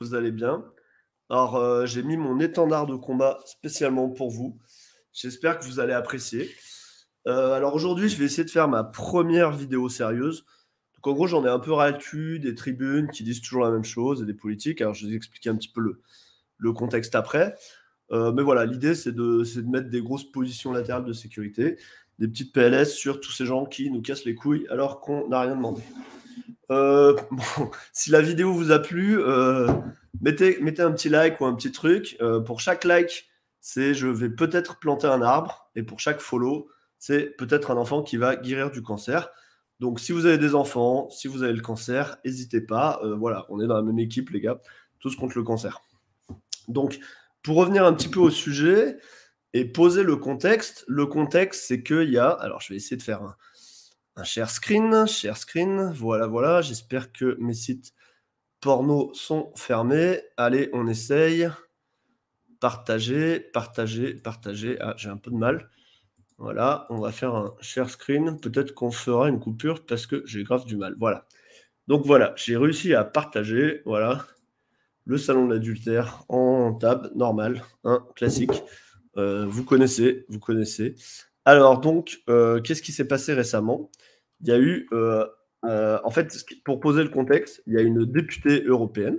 vous allez bien. Alors, euh, j'ai mis mon étendard de combat spécialement pour vous. J'espère que vous allez apprécier. Euh, alors aujourd'hui, je vais essayer de faire ma première vidéo sérieuse. Donc en gros, j'en ai un peu ras des tribunes qui disent toujours la même chose et des politiques. Alors je vais vous expliquer un petit peu le, contexte après. Euh, mais voilà, l'idée, c'est de, de mettre des grosses positions latérales de sécurité, des petites PLS sur tous ces gens qui nous cassent les couilles alors qu'on n'a rien demandé. Euh, bon, si la vidéo vous a plu, euh, mettez, mettez, un petit like ou un petit truc. Euh, pour chaque like, c'est je vais peut-être planter un arbre. Et pour chaque follow, c'est peut-être un enfant qui va guérir du cancer. Donc si vous avez des enfants, si vous avez le cancer, n'hésitez pas. voilà, on est dans la même équipe, les gars, tous contre le cancer. Donc, pour revenir un petit peu au sujet et poser le contexte, le contexte, c'est qu'il y a, alors je vais essayer de faire un, un share screen, share screen. Voilà, voilà. J'espère que mes sites porno sont fermés. Allez, on essaye. Partager, partager, partager. Ah, j'ai un peu de mal. Voilà, on va faire un share screen. Peut-être qu'on fera une coupure parce que j'ai grave du mal. Voilà. Donc voilà, j'ai réussi à partager. Voilà. Le salon de l'adultère en tab, normal, hein, classique. Euh, vous connaissez, vous connaissez. Alors donc, euh, qu'est-ce qui s'est passé récemment il y a eu, euh, euh, en fait, pour poser le contexte, il y a une députée européenne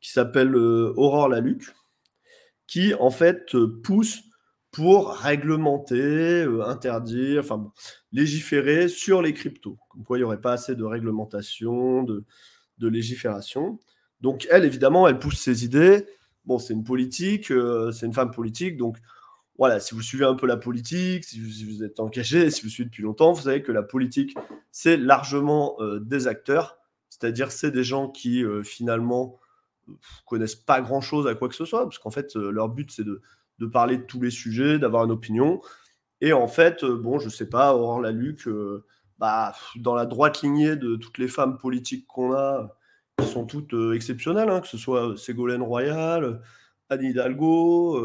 qui s'appelle euh, Aurore Laluc, qui en fait pousse pour réglementer, interdire, enfin légiférer sur les cryptos. Comme quoi, il n'y aurait pas assez de réglementation, de, de, légifération. Donc elle, évidemment, elle pousse ses idées. Bon, c'est une politique, c'est une femme politique, donc voilà, si vous suivez un peu la politique, si vous, êtes engagé, si vous suivez depuis longtemps, vous savez que la politique, c'est largement euh, des acteurs, c'est-à-dire c'est des gens qui euh, finalement, finalement connaissent pas grand-chose à quoi que ce soit, parce qu'en fait, euh, leur but, c'est de, de, parler de tous les sujets, d'avoir une opinion. Et en fait, bon, je sais pas, Aurore Laluc, bah, dans la droite lignée de toutes les femmes politiques qu'on a, qui sont toutes exceptionnelles, hein, que ce soit Ségolène Royal, Anne Hidalgo,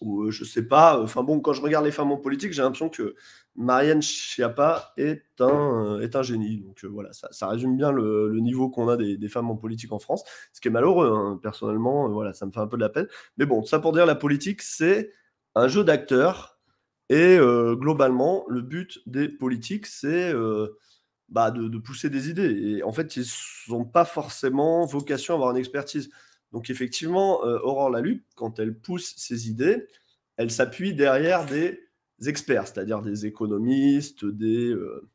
ou euh, je sais pas. Enfin bon, quand je regarde les femmes en politique, j'ai l'impression que Marianne Schiappa est un, euh, est un génie. Donc euh, voilà, ça, résume bien le, niveau qu'on a des, femmes en politique en France, ce qui est malheureux. Hein. Personnellement, voilà, ça me fait un peu de la peine. Mais bon, ça pour dire, la politique, c'est un jeu d'acteurs. Et globalement, le but des politiques, c'est bah, de, de, pousser des idées. Et en fait, ils n'ont pas forcément vocation à avoir une expertise. Donc effectivement, euh, Aurore Laluc, quand elle pousse ses idées, elle s'appuie derrière des experts, c'est-à-dire des économistes, des, euh,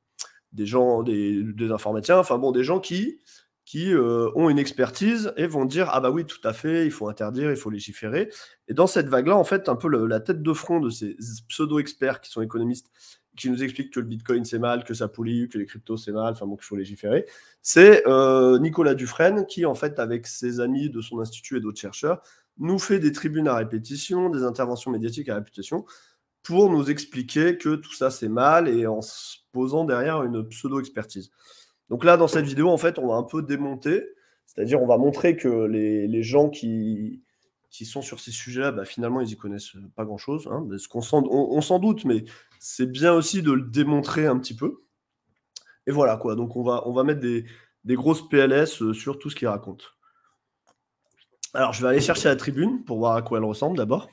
des gens, des, informaticiens, enfin bon, des gens qui, qui euh, ont une expertise et vont dire ah bah oui tout à fait, il faut interdire, il faut légiférer. Et dans cette vague-là, en fait, un peu la tête de front de ces pseudo-experts qui sont économistes qui nous explique que le Bitcoin c'est mal, que ça pollue, que les cryptos c'est mal, enfin bon, qu'il faut légiférer, c'est euh, Nicolas Dufresne qui, en fait, avec ses amis de son institut et d'autres chercheurs, nous fait des tribunes à répétition, des interventions médiatiques à répétition, pour nous expliquer que tout ça c'est mal et en se posant derrière une pseudo-expertise. Donc là, dans cette vidéo, en fait, on va un peu démonter, c'est-à-dire on va montrer que les gens qui, qui sont sur ces sujets-là, bah, finalement, ils y connaissent euh, pas grand-chose. Hein, qu'on on, on s'en doute, mais c'est bien aussi de le démontrer un petit peu. Et voilà quoi. Donc on va, on va mettre des, grosses PLS euh, sur tout ce qu'ils racontent. Alors je vais aller chercher la tribune pour voir à quoi elle ressemble d'abord.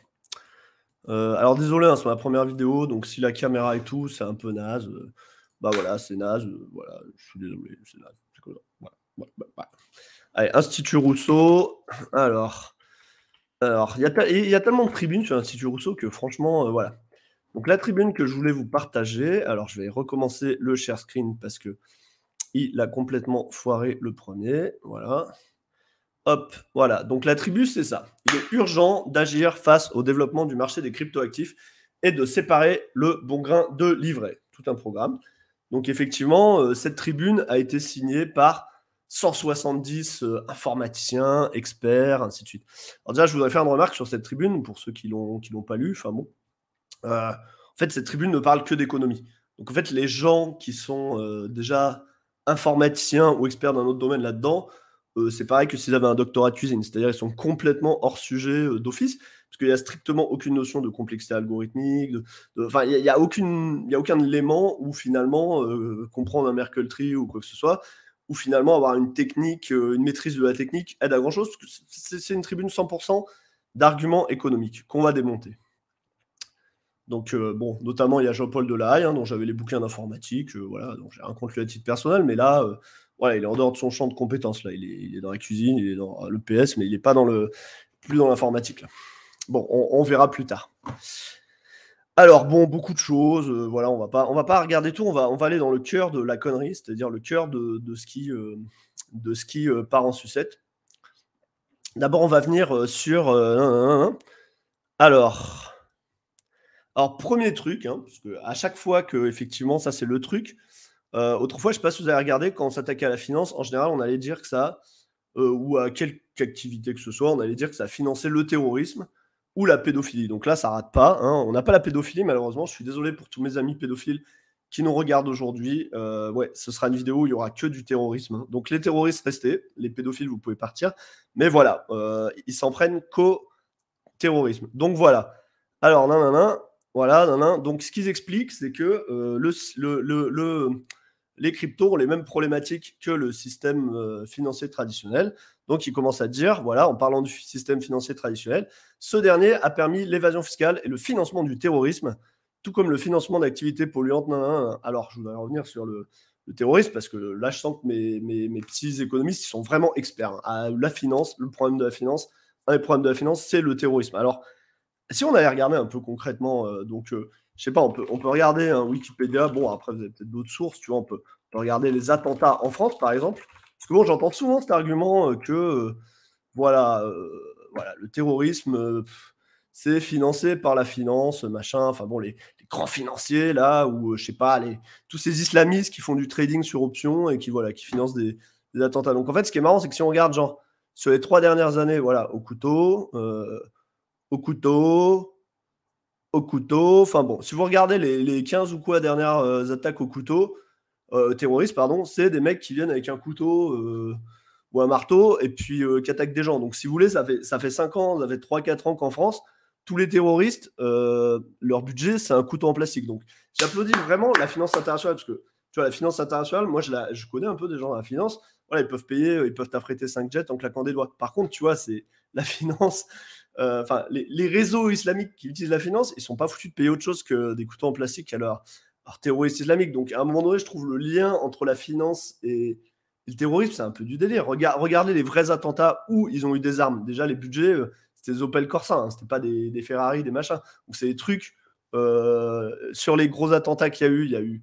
Euh, alors désolé, hein, c'est ma première vidéo, donc si la caméra et tout, c'est un peu naze. bah voilà, c'est naze. voilà, je suis désolé, c'est naze. voilà. Allez, Institut Rousseau. Alors. Alors, il y, a tellement de tribunes sur l'Institut Rousseau que franchement, euh, voilà. Donc, la tribune que je voulais vous partager, alors je vais recommencer le share screen parce que il a complètement foiré le premier. Voilà. Hop, voilà. Donc, la tribune, c'est ça. Il est urgent d'agir face au développement du marché des cryptoactifs et de séparer le bon grain de livret. Tout un programme. Donc, effectivement, euh, cette tribune a été signée par 170 euh, informaticiens, experts, ainsi de suite. Alors déjà, je voudrais faire une remarque sur cette tribune, pour ceux qui l'ont qui l'ont pas lu, enfin bon. Euh, en fait, cette tribune ne parle que d'économie. Donc en fait, les gens qui sont euh, déjà informaticiens ou experts d'un autre domaine là-dedans, c'est pareil que s'ils avaient un doctorat de cuisine, c'est-à-dire ils sont complètement hors sujet d'office, parce qu'il n'y a strictement aucune notion de complexité algorithmique, enfin, il n'y a, aucune, a aucun élément où finalement comprendre un Merkle tree ou quoi que ce soit, finalement avoir une technique, euh, une maîtrise de la technique aide à grand chose, c'est une tribune 100% d'arguments économiques qu'on va démonter. Donc, euh, bon, notamment, il y a Jean-Paul Delahaye, hein, dont j'avais les bouquins d'informatique, euh, voilà, donc j'ai un compte lui à titre personnel, mais là, voilà, il est en dehors de son champ de compétences, là, il est, dans la cuisine, il est dans le PS, mais il n'est pas dans le, plus dans l'informatique, Bon, on, verra plus tard. Alors bon, beaucoup de choses. Euh, voilà, on va pas, on va pas regarder tout. On va, on va aller dans le cœur de la connerie, c'est-à-dire le cœur de, ce qui, euh, de euh, part en sucette. D'abord, on va venir sur. Alors, alors premier truc, hein, parce que à chaque fois que effectivement, ça c'est le truc. autrefois, je sais pas si vous avez regardé quand on s'attaquait à la finance. En général, on allait dire que ça, ou à quelque activité que ce soit, on allait dire que ça finançait le terrorisme ou la pédophilie. Donc là, ça rate pas. Hein. On n'a pas la pédophilie, malheureusement. Je suis désolé pour tous mes amis pédophiles qui nous regardent aujourd'hui. Euh, ouais, ce sera une vidéo où il y aura que du terrorisme. Hein. Donc les terroristes, restez. Les pédophiles, vous pouvez partir. Mais voilà, euh, ils s'en prennent qu'au terrorisme. Donc voilà. Alors, non non non voilà, non Donc ce qu'ils expliquent, c'est que euh, le, le les cryptos ont les mêmes problématiques que le système euh, financier traditionnel. Donc, il commence à dire, voilà, en parlant du système financier traditionnel, ce dernier a permis l'évasion fiscale et le financement du terrorisme, tout comme le financement d'activités polluantes. Alors, je voudrais revenir sur le, terrorisme, parce que là, je sens que mes, mes, petits économistes sont vraiment experts à hein. ah, la finance, le problème de la finance. Un des problèmes de la finance, c'est le terrorisme. Alors, si on allait regarder un peu concrètement, euh, donc... Euh, je sais pas, on peut, regarder hein, Wikipédia. Bon, après, vous avez peut-être d'autres sources, tu vois, on peut, regarder les attentats en France, par exemple. Parce que bon, j'entends souvent cet argument euh, que, euh, voilà, euh, voilà, le terrorisme, c'est financé par la finance, machin. Enfin bon, les, grands financiers, là, ou je sais pas, les, tous ces islamistes qui font du trading sur options et qui, voilà, qui financent des, attentats. Donc en fait, ce qui est marrant, c'est que si on regarde, genre, sur les trois dernières années, voilà, au couteau, au couteau, au couteau. Enfin bon, si vous regardez les, 15 ou quoi dernières euh, attaques au couteau, euh, terroristes, pardon, c'est des mecs qui viennent avec un couteau euh, ou un marteau et puis qui attaquent des gens. Donc si vous voulez, ça fait, ça fait 5 ans, ça fait 3-4 ans qu'en France, tous les terroristes, leur budget, c'est un couteau en plastique. Donc j'applaudis vraiment la finance internationale parce que tu vois, la finance internationale, moi, je, la, je connais un peu des gens dans la finance. Voilà, ils peuvent payer, euh, ils peuvent affréter 5 jets en claquant des doigts. Par contre, tu vois, c'est la finance. Euh, enfin, les, réseaux islamiques qui utilisent la finance, ils sont pas foutus de payer autre chose que des couteaux en plastique à leurs leur terroristes islamiques. Donc, à un moment donné, je trouve le lien entre la finance et, le terrorisme, c'est un peu du délire. regardez les vrais attentats où ils ont eu des armes. Déjà, les budgets, euh, c'était des Opel Corsa, hein, c'était pas des, Ferrari, des machins. Donc, c'est des trucs. sur les gros attentats qu'il y a eu, il y a eu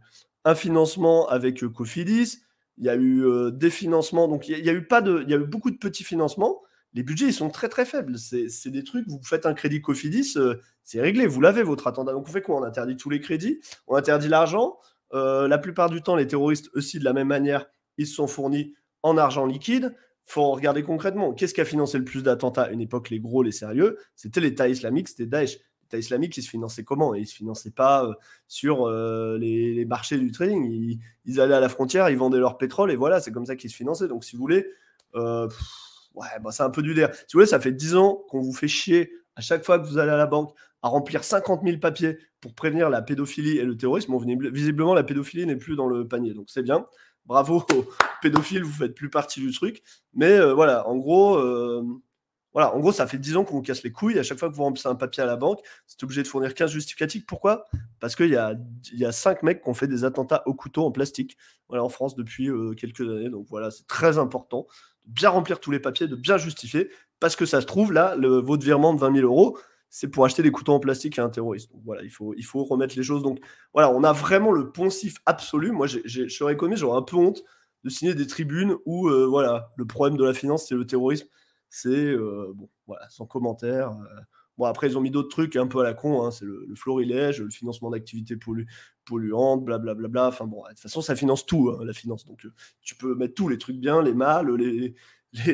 un financement avec euh, Cofidis, il y a eu euh, des financements, donc il y, a, eu pas de, il y a eu beaucoup de petits financements. Les budgets ils sont très très faibles. C'est des trucs, vous faites un crédit Cofidis, euh, c'est réglé, vous l'avez votre attentat, Donc on fait quoi On interdit tous les crédits, on interdit l'argent. la plupart du temps, les terroristes aussi de la même manière, ils se sont fournis en argent liquide. Faut regarder concrètement. Qu'est-ce qui a financé le plus d'attentats à une époque Les gros, les sérieux, c'était l'État islamique, c'était Daesh islamique, qui se finançait comment Il se finançait pas euh, sur euh, les, marchés du trading. Ils, allaient à la frontière, ils vendaient leur pétrole, et voilà, c'est comme ça qu'ils se finançaient. Donc, si vous voulez, euh, ouais, bah, c'est un peu du délire. Si vous voulez, ça fait dix ans qu'on vous fait chier à chaque fois que vous allez à la banque à remplir 50 000 papiers pour prévenir la pédophilie et le terrorisme. visiblement, la pédophilie n'est plus dans le panier, donc c'est bien. Bravo pédophile vous faites plus partie du truc. Mais voilà, en gros, en gros, ça fait 10 ans qu'on vous casse les couilles. À chaque fois que vous remplissez un papier à la banque, c'est obligé de fournir 15 justificatifs. Pourquoi Parce qu'il y a, y 5 mecs qui ont fait des attentats au couteau en plastique en France depuis euh, quelques années. Donc voilà, c'est très important de bien remplir tous les papiers, de bien justifier. Parce que ça se trouve, là, le, votre virement de 20 000 euros, c'est pour acheter des couteaux en plastique à un terroriste. Donc, voilà, il faut, remettre les choses. Donc voilà, on a vraiment le poncif absolu. Moi, je serais connu, j'aurais un peu honte de signer des tribunes où euh, voilà, le problème de la finance, c'est le terrorisme. C'est euh, bon, voilà, sans commentaire. Euh. Bon, après, ils ont mis d'autres trucs un peu à la con, hein, c'est le, florilège, le financement d'activités pollu polluantes, blablabla. Bla, bla, bla. Enfin bon, de toute façon, ça finance tout, hein, la finance. Donc, euh, tu peux mettre tous les trucs bien, les mâles, les,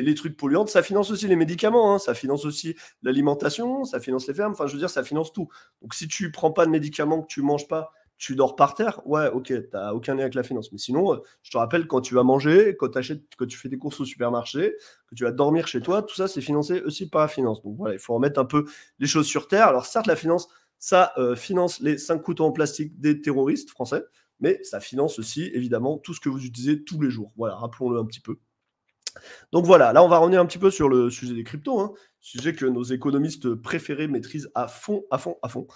les, trucs polluants. Ça finance aussi les médicaments, hein, ça finance aussi l'alimentation, ça finance les fermes. Enfin, je veux dire, ça finance tout. Donc, si tu prends pas de médicaments, que tu manges pas, tu dors par terre, ouais, ok, tu n'as aucun lien avec la finance. Mais sinon, euh, je te rappelle, quand tu vas manger, quand, achètes, quand tu fais des courses au supermarché, que tu vas dormir chez toi, tout ça, c'est financé aussi par la finance. Donc voilà, il faut remettre un peu les choses sur terre. Alors certes, la finance, ça euh, finance les cinq couteaux en plastique des terroristes français, mais ça finance aussi, évidemment, tout ce que vous utilisez tous les jours. Voilà, rappelons-le un petit peu. Donc voilà, là on va revenir un petit peu sur le sujet des cryptos, hein. sujet que nos économistes préférés maîtrisent à fond, à fond, à fond.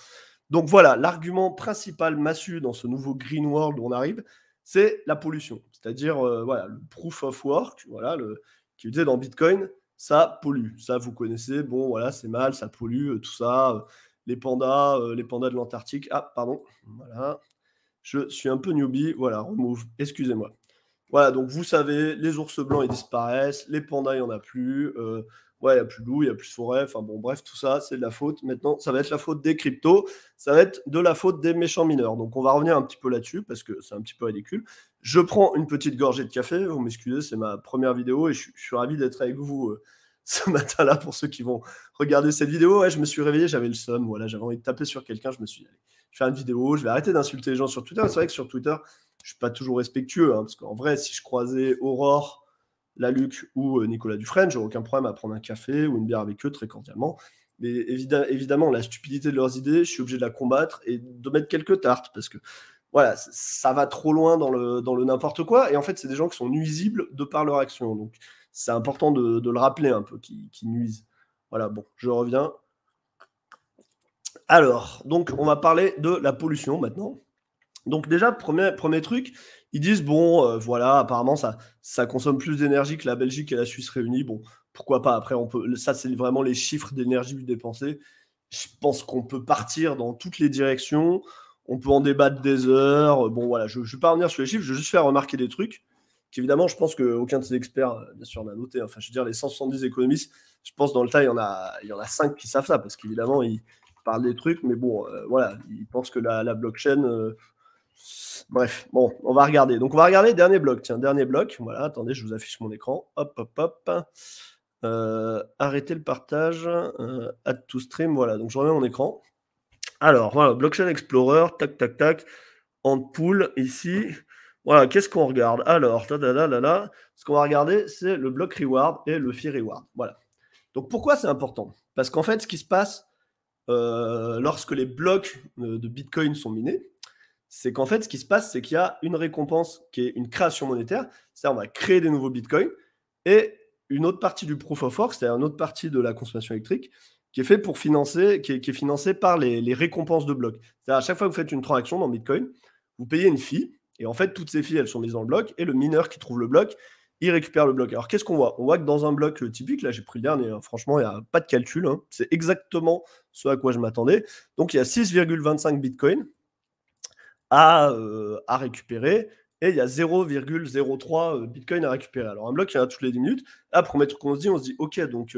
Donc voilà, l'argument principal massu dans ce nouveau green world où on arrive, c'est la pollution. C'est-à-dire euh, voilà, le proof of work, voilà, le, qui disait dans Bitcoin, ça pollue. Ça, vous connaissez, bon, voilà, c'est mal, ça pollue, euh, tout ça. Euh, les pandas, les pandas de l'Antarctique. Ah, pardon, voilà. Je suis un peu newbie, voilà, remove, excusez-moi. Voilà, donc vous savez, les ours blancs, ils disparaissent, les pandas, il n'y en a plus ouais, il n'y a plus de loup, il n'y a plus de forêt, enfin bon, bref, tout ça, c'est de la faute. Maintenant, ça va être la faute des cryptos, ça va être de la faute des méchants mineurs. Donc, on va revenir un petit peu là-dessus parce que c'est un petit peu ridicule. Je prends une petite gorgée de café, vous m'excusez, c'est ma première vidéo et je, suis ravi d'être avec vous. Euh, ce matin-là, pour ceux qui vont regarder cette vidéo, ouais, je me suis réveillé, j'avais le seum, voilà, j'avais envie de taper sur quelqu'un, je me suis dit, je vais faire une vidéo, je vais arrêter d'insulter les gens sur Twitter. C'est vrai que sur Twitter, je suis pas toujours respectueux, hein, parce qu'en vrai, si je croisais Aurore Luc ou euh, Nicolas Dufresne, j'ai aucun problème à prendre un café ou une bière avec eux très cordialement. Mais évidemment, la stupidité de leurs idées, je suis obligé de la combattre et de mettre quelques tartes parce que voilà, ça va trop loin dans le, dans le n'importe quoi. Et en fait, c'est des gens qui sont nuisibles de par leur action. Donc, c'est important de, le rappeler un peu, qui, nuisent. Voilà, bon, je reviens. Alors, donc, on va parler de la pollution maintenant. Donc, déjà, premier, premier truc, ils disent bon, euh, voilà, apparemment ça, ça consomme plus d'énergie que la Belgique et la Suisse réunies. Bon, pourquoi pas Après, on peut, ça c'est vraiment les chiffres d'énergie dépensée. Je pense qu'on peut partir dans toutes les directions. On peut en débattre des heures. Bon, voilà, je ne vais pas revenir sur les chiffres. Je vais juste faire remarquer des trucs. Qu'évidemment, je pense qu'aucun de ces experts, euh, bien sûr, n'a noté. Enfin, je veux dire, les 170 économistes, je pense dans le tas, il y en a, il y en a 5 qui savent ça parce qu'évidemment, ils parlent des trucs. Mais bon, euh, voilà, ils pensent que la, blockchain. Bref, bon, on va regarder. Donc, on va regarder dernier bloc. Tiens, dernier bloc. Voilà, attendez, je vous affiche mon écran. Hop, hop, hop. Euh, arrêtez le partage. Euh, add to stream. Voilà, donc je remets mon écran. Alors, voilà, Blockchain Explorer. Tac, tac, tac. Hand pool ici. Voilà, qu'est-ce qu'on regarde Alors, ta -da -da ce qu'on va regarder, c'est le bloc reward et le fee reward. Voilà. Donc, pourquoi c'est important Parce qu'en fait, ce qui se passe euh, lorsque les blocs de Bitcoin sont minés, c'est qu'en fait, ce qui se passe, c'est qu'il y a une récompense qui est une création monétaire. C'est-à-dire, on va créer des nouveaux bitcoins et une autre partie du proof of work, c'est-à-dire une autre partie de la consommation électrique, qui est fait pour financer, qui est, financée par les, récompenses de blocs. C'est-à-dire, à chaque fois que vous faites une transaction dans Bitcoin, vous payez une fee, et en fait, toutes ces fees, elles sont mises dans le bloc, et le mineur qui trouve le bloc, il récupère le bloc. Alors, qu'est-ce qu'on voit On voit que dans un bloc typique, là, j'ai pris le dernier, hein, franchement, il n'y a pas de calcul, hein. c'est exactement ce à quoi je m'attendais. Donc, il y a 6,25 bitcoins à, récupérer et il y a 0,03 Bitcoin à récupérer. Alors un bloc, il y en a toutes les 10 minutes. Là, pour qu'on se dit, on se dit, ok, donc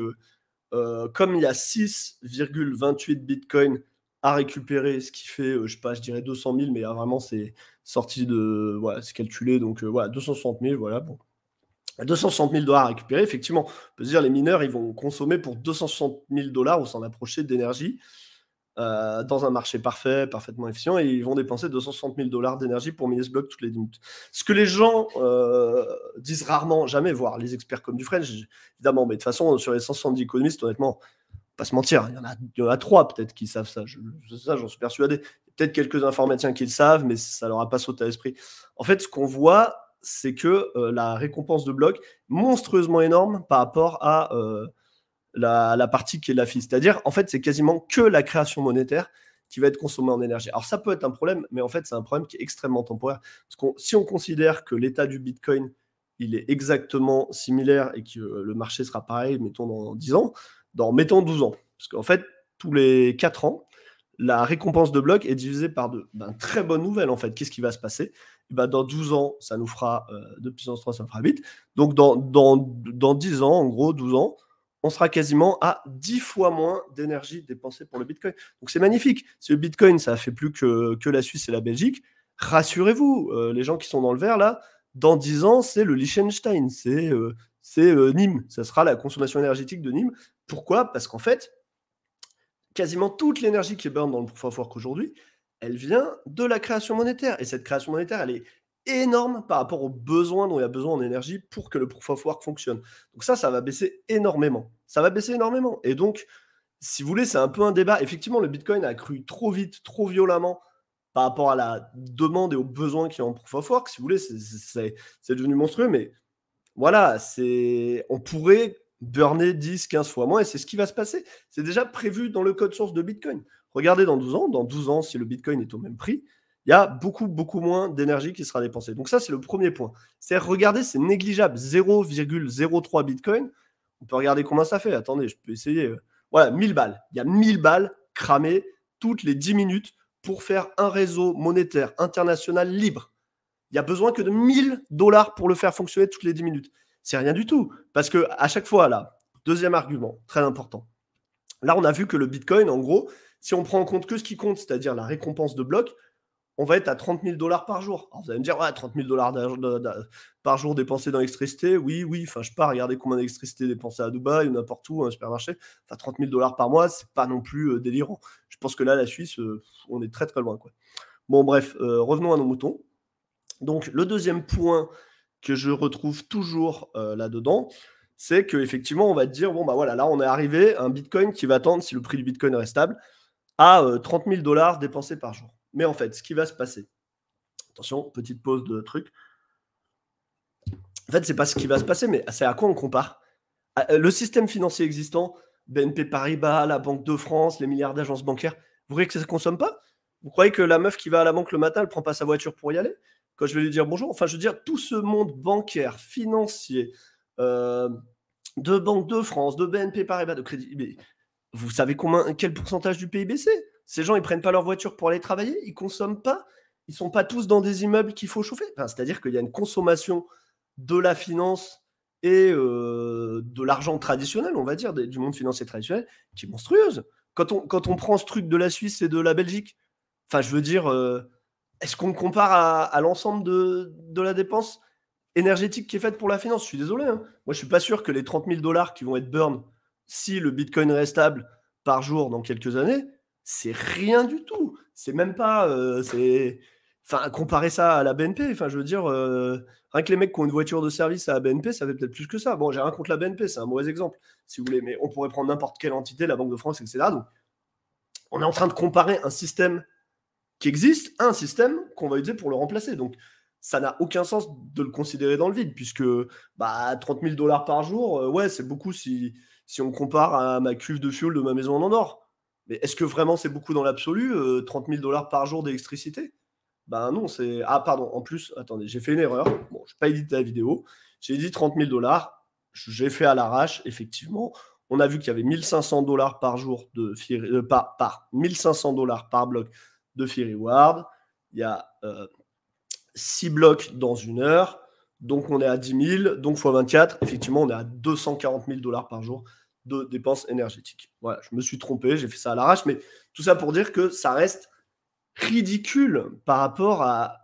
comme il y a 6,28 Bitcoin à récupérer, ce qui fait, je sais pas, je dirais 200 000, mais vraiment c'est sorti de, voilà, c'est calculé, donc voilà, 260 000, voilà, bon. 260 000 dollars à récupérer, effectivement, on peut se dire les mineurs, ils vont consommer pour 260 000 dollars ou s'en approcher d'énergie. Euh, dans un marché parfait, parfaitement efficient, et ils vont dépenser 260 000 dollars d'énergie pour miner ce bloc toutes les 10 minutes. Ce que les gens euh, disent rarement, jamais, voire les experts comme Dufresne, évidemment, mais de toute façon, sur les 170 économistes, honnêtement, pas se mentir, il y en a, trois peut-être qui savent ça, ça j'en suis persuadé. Peut-être quelques informaticiens qui le savent, mais ça leur a pas sauté à l'esprit. En fait, ce qu'on voit, c'est que euh, la récompense de bloc, monstrueusement énorme par rapport à la, partie qui est la fille. C'est-à-dire, en fait, c'est quasiment que la création monétaire qui va être consommée en énergie. Alors ça peut être un problème, mais en fait, c'est un problème qui est extrêmement temporaire. Parce qu'on, si on considère que l'état du Bitcoin, il est exactement similaire et que euh, le marché sera pareil, mettons dans 10 ans, dans mettons 12 ans. Parce qu'en fait, tous les 4 ans, la récompense de bloc est divisée par deux. Ben, très bonne nouvelle en fait. Qu'est-ce qui va se passer eh ben, Dans 12 ans, ça nous fera 2 euh, puissance 3, ça fera 8. Donc dans, dans, dans 10 ans, en gros 12 ans, on sera quasiment à 10 fois moins d'énergie dépensée pour le Bitcoin. Donc c'est magnifique. Si Bitcoin, ça fait plus que, la Suisse et la Belgique, rassurez-vous, euh, les gens qui sont dans le vert, là, dans 10 ans, c'est le Liechtenstein, c'est euh, euh, Nîmes, ça sera la consommation énergétique de Nîmes. Pourquoi Parce qu'en fait, quasiment toute l'énergie qui est burn dans le proof of work aujourd'hui, elle vient de la création monétaire. Et cette création monétaire, elle est, énorme par rapport aux besoins dont il y a besoin en énergie pour que le proof of work fonctionne. Donc ça, ça va baisser énormément. Ça va baisser énormément. Et donc, si vous voulez, c'est un peu un débat. Effectivement, le Bitcoin a cru trop vite, trop violemment par rapport à la demande et aux besoins qui y en proof of work. Si vous voulez, c'est devenu monstrueux, mais voilà, c'est on pourrait burner 10, 15 fois moins, et c'est ce qui va se passer. C'est déjà prévu dans le code source de Bitcoin. Regardez dans 12 ans, dans 12 ans, si le Bitcoin est au même prix, il y a beaucoup, beaucoup moins d'énergie qui sera dépensée. Donc ça, c'est le premier point. C'est regardez, c'est négligeable, 0,03 Bitcoin. On peut regarder combien ça fait. Attendez, je peux essayer. Euh. Voilà, 1000 balles. Il y a 1000 balles cramées toutes les 10 minutes pour faire un réseau monétaire international libre. Il y a besoin que de 1000 dollars pour le faire fonctionner toutes les 10 minutes. C'est rien du tout. Parce que à chaque fois, là, deuxième argument, très important. Là, on a vu que le Bitcoin, en gros, si on prend en compte que ce qui compte, c'est-à-dire la récompense de blocs, on va être à 30 000 dollars par jour. Alors vous allez me dire, ouais, 30 000 dollars par jour dépensés dans l'électricité, oui, oui, enfin, je sais pas, regardez combien d'électricité dépensée à Dubaï ou n'importe où, un supermarché. 30 000 dollars par mois, c'est pas non plus euh, délirant. Je pense que là, la Suisse, euh, on est très très loin. Quoi. Bon, bref, euh, revenons à nos moutons. Donc, le deuxième point que je retrouve toujours là-dedans, c'est qu'effectivement, on va dire, bon, bah voilà, là, on est arrivé à un Bitcoin qui va attendre, si le prix du Bitcoin reste stable, à 30 000 dollars dépensés par jour. Mais en fait, ce qui va se passer, attention, petite pause de truc. En fait, c'est pas ce qui va se passer, mais c'est à quoi on compare ah, euh, Le système financier existant, BNP Paribas, la Banque de France, les milliards d'agences bancaires, vous croyez que ça ne se consomme pas Vous croyez que la meuf qui va à la banque le matin, elle prend pas sa voiture pour y aller Quand je vais lui dire bonjour, enfin, je veux dire, tout ce monde bancaire, financier, euh, de Banque de France, de BNP Paribas, de Crédit, vous savez combien, quel pourcentage du PIB c'est ces gens, ils prennent pas leur voiture pour aller travailler, ils consomment pas, ils sont pas tous dans des immeubles qu'il faut chauffer. C'est-à-dire qu'il y a une consommation de la finance et euh, de l'argent traditionnel, on va dire, du monde financier traditionnel, qui est monstrueuse. Quand on, quand on prend ce truc de la Suisse et de la Belgique, enfin, je veux dire, euh, est-ce qu'on compare à, l'ensemble de, de, la dépense énergétique qui est faite pour la finance Je suis désolé. Hein. Moi, je suis pas sûr que les 30 000 dollars qui vont être burn si le Bitcoin reste stable par jour dans quelques années, c'est rien du tout. C'est même pas. Euh, c'est... Enfin, comparer ça à la BNP, enfin, je veux dire, euh, rien que les mecs qui ont une voiture de service à la BNP, ça fait peut-être plus que ça. Bon, j'ai rien contre la BNP, c'est un mauvais exemple, si vous voulez, mais on pourrait prendre n'importe quelle entité, la Banque de France, etc. Donc, on est en train de comparer un système qui existe à un système qu'on va utiliser pour le remplacer. Donc, ça n'a aucun sens de le considérer dans le vide, puisque bah, 30 000 dollars par jour, euh, ouais, c'est beaucoup si, si on compare à ma cuve de fuel de ma maison en or. Mais est-ce que vraiment c'est beaucoup dans l'absolu 30 euh, 000 dollars par jour d'électricité Ben non, c'est. Ah, pardon, en plus, attendez, j'ai fait une erreur. Bon, je vais pas éditer la vidéo. J'ai dit 30 000 dollars. J'ai fait à l'arrache, effectivement. On a vu qu'il y avait 1500 dollars par jour de Fury, euh, par, par, 1500 dollars par bloc de Fee Ward. Il y a 6 euh, blocs dans une heure. Donc on est à 10 000. Donc x 24, effectivement, on est à 240 000 dollars par jour de dépenses énergétiques. Voilà, je me suis trompé, j'ai fait ça à l'arrache, mais tout ça pour dire que ça reste ridicule par rapport à,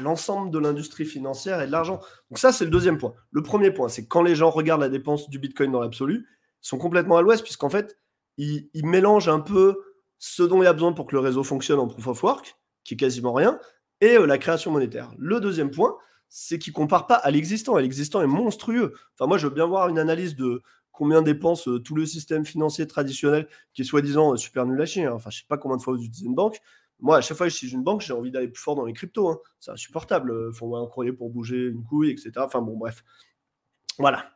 l'ensemble de l'industrie financière et de l'argent. Donc ça, c'est le deuxième point. Le premier point, c'est quand les gens regardent la dépense du Bitcoin dans l'absolu, ils sont complètement à l'ouest, puisqu'en fait, ils, mélangent un peu ce dont il y a besoin pour que le réseau fonctionne en proof of work, qui est quasiment rien, et euh, la création monétaire. Le deuxième point, c'est qu'ils ne comparent pas à l'existant, et l'existant est monstrueux. Enfin, moi, je veux bien voir une analyse de, combien dépense euh, tout le système financier traditionnel qui est soi-disant euh, super nul à chier. Hein. Enfin, je sais pas combien de fois vous utilisez une banque. Moi, à chaque fois je suis une banque, j'ai envie d'aller plus fort dans les cryptos. Hein. C'est insupportable. Euh, faut un courrier pour bouger une couille, etc. Enfin bon, bref. Voilà.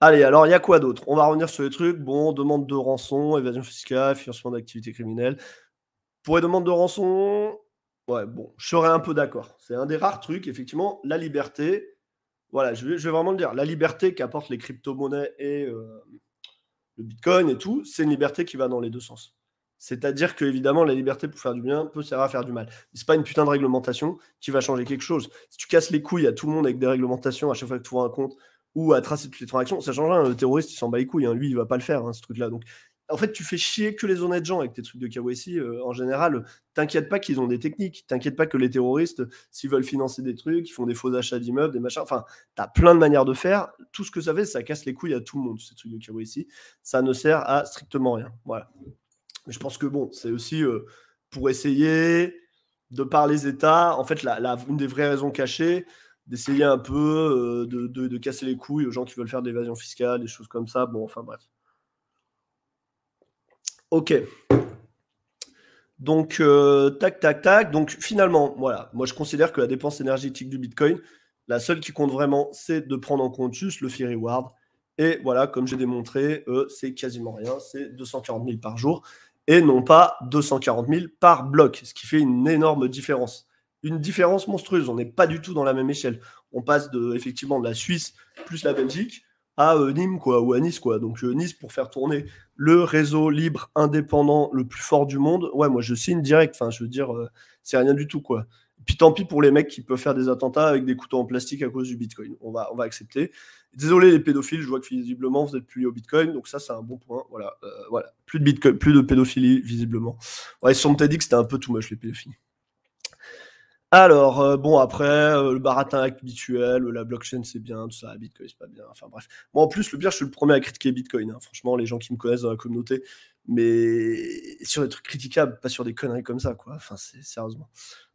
Allez, alors il y a quoi d'autre On va revenir sur les trucs. Bon, demande de rançon, évasion fiscale, financement d'activités criminelles. Pour les demandes de rançon, ouais, bon, je serais un peu d'accord. C'est un des rares trucs, effectivement, la liberté, voilà, je vais, vraiment le dire, la liberté qu'apportent les crypto-monnaies et euh, le Bitcoin et tout, c'est une liberté qui va dans les deux sens. C'est-à-dire que, évidemment, la liberté pour faire du bien peut servir à faire du mal. Ce n'est pas une putain de réglementation qui va changer quelque chose. Si tu casses les couilles à tout le monde avec des réglementations à chaque fois que tu vois un compte ou à tracer toutes les transactions, ça change rien. Hein. Le terroriste, il s'en bat les couilles. Hein. Lui, il va pas le faire, hein, ce truc-là. Donc, en fait, tu fais chier que les honnêtes gens avec tes trucs de KYC. Euh, en général, t'inquiète pas qu'ils ont des techniques. T'inquiète pas que les terroristes, s'ils veulent financer des trucs, ils font des faux achats d'immeubles, des machins. Enfin, t'as plein de manières de faire. Tout ce que ça fait, ça casse les couilles à tout le monde, ces trucs de KYC. Ça ne sert à strictement rien. Voilà. Mais je pense que bon, c'est aussi euh, pour essayer de par les États. En fait, la, la une des vraies raisons cachées, d'essayer un peu euh, de, de casser les couilles aux gens qui veulent faire de l'évasion fiscale, des choses comme ça. Bon, enfin bref. Ok. Donc, euh, tac, tac, tac. Donc, finalement, voilà. Moi, je considère que la dépense énergétique du Bitcoin, la seule qui compte vraiment, c'est de prendre en compte juste le fee reward. Et voilà, comme j'ai démontré, euh, c'est quasiment rien. C'est 240 000 par jour et non pas 240 000 par bloc, ce qui fait une énorme différence. Une différence monstrueuse. On n'est pas du tout dans la même échelle. On passe de, effectivement de la Suisse plus la Belgique à euh, Nîmes quoi, ou à Nice. Quoi. Donc, Nice, pour faire tourner le réseau libre indépendant le plus fort du monde, ouais, moi je signe direct. Enfin, je veux dire, euh, c'est rien du tout, quoi. Puis tant pis pour les mecs qui peuvent faire des attentats avec des couteaux en plastique à cause du Bitcoin. On va, on va accepter. Désolé les pédophiles, je vois que visiblement vous êtes plus au Bitcoin, donc ça c'est un bon point. Voilà, euh, voilà. Plus de Bitcoin, plus de pédophilie visiblement. Ouais, ils sont peut dit que c'était un peu tout moche les pédophiles. Alors, euh, bon, après, euh, le baratin habituel, la blockchain c'est bien, tout ça, Bitcoin c'est pas bien, enfin bref. Moi en plus, le pire, je suis le premier à critiquer Bitcoin, hein. franchement, les gens qui me connaissent dans la communauté, mais sur des trucs critiquables, pas sur des conneries comme ça, quoi, enfin, c'est sérieusement.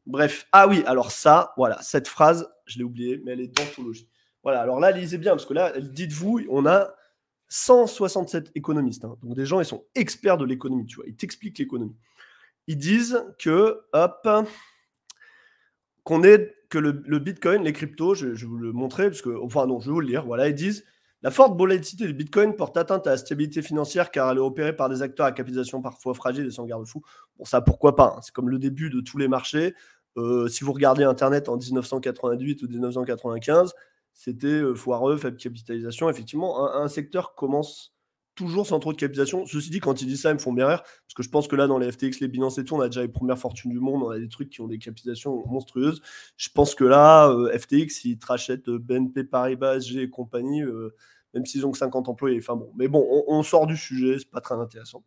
Bref, ah oui, alors ça, voilà, cette phrase, je l'ai oubliée, mais elle est d'anthologie. Voilà, alors là, lisez bien, parce que là, dites-vous, on a 167 économistes, hein. donc des gens, ils sont experts de l'économie, tu vois, ils t'expliquent l'économie. Ils disent que, hop, qu'on ait que le, Bitcoin, les cryptos, je, vais vous le montrer, parce que, enfin non, je vais vous le lire, voilà, ils disent la forte volatilité du Bitcoin porte atteinte à la stabilité financière car elle est opérée par des acteurs à capitalisation parfois fragile et sans garde-fou. Bon, ça, pourquoi pas hein, C'est comme le début de tous les marchés. Euh, si vous regardez Internet en 1998 ou 1995, c'était euh, foireux, faible capitalisation. Effectivement, un, un secteur commence toujours sans trop de capitalisation. Ceci dit, quand ils disent ça, ils me font bien rire, parce que je pense que là, dans les FTX, les bilans et tout, on a déjà les premières fortunes du monde, on a des trucs qui ont des capitalisations monstrueuses. Je pense que là, euh, FTX, ils te rachètent euh, BNP Paribas, G et compagnie, euh, même s'ils ont que 50 employés. Enfin bon, mais bon, on, sort du sujet, c'est pas très intéressant.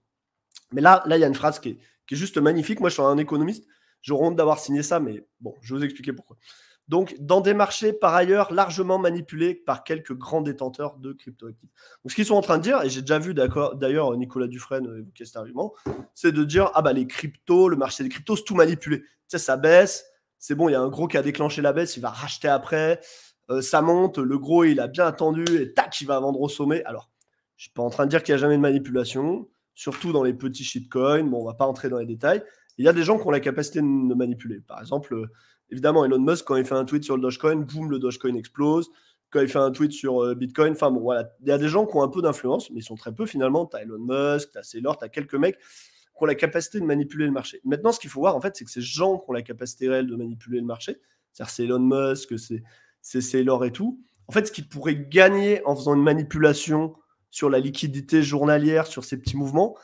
Mais là, là, il y a une phrase qui est, qui est juste magnifique. Moi, je suis un économiste, j'aurais honte d'avoir signé ça, mais bon, je vais vous expliquer pourquoi donc dans des marchés par ailleurs largement manipulés par quelques grands détenteurs de cryptoactifs. Donc ce qu'ils sont en train de dire, et j'ai déjà vu d'ailleurs Nicolas Dufresne euh, évoquer cet argument, c'est de dire ah bah les cryptos, le marché des cryptos, c'est tout manipulé. Tu sais, ça baisse, c'est bon, il y a un gros qui a déclenché la baisse, il va racheter après, euh, ça monte, le gros il a bien attendu et tac, il va vendre au sommet. Alors, je suis pas en train de dire qu'il n'y a jamais de manipulation, surtout dans les petits shitcoins, bon on va pas entrer dans les détails. Il y a des gens qui ont la capacité de manipuler. Par exemple, Évidemment, Elon Musk, quand il fait un tweet sur le Dogecoin, boum, le Dogecoin explose. Quand il fait un tweet sur euh, Bitcoin, enfin bon, voilà. Il y a des gens qui ont un peu d'influence, mais ils sont très peu finalement. Tu as Elon Musk, tu as Saylor, tu as quelques mecs qui ont la capacité de manipuler le marché. Maintenant, ce qu'il faut voir, en fait, c'est que ces gens qui ont la capacité réelle de manipuler le marché, c'est-à-dire c'est Elon Musk, c'est Saylor et tout, en fait, ce qu'ils pourraient gagner en faisant une manipulation sur la liquidité journalière, sur ces petits mouvements,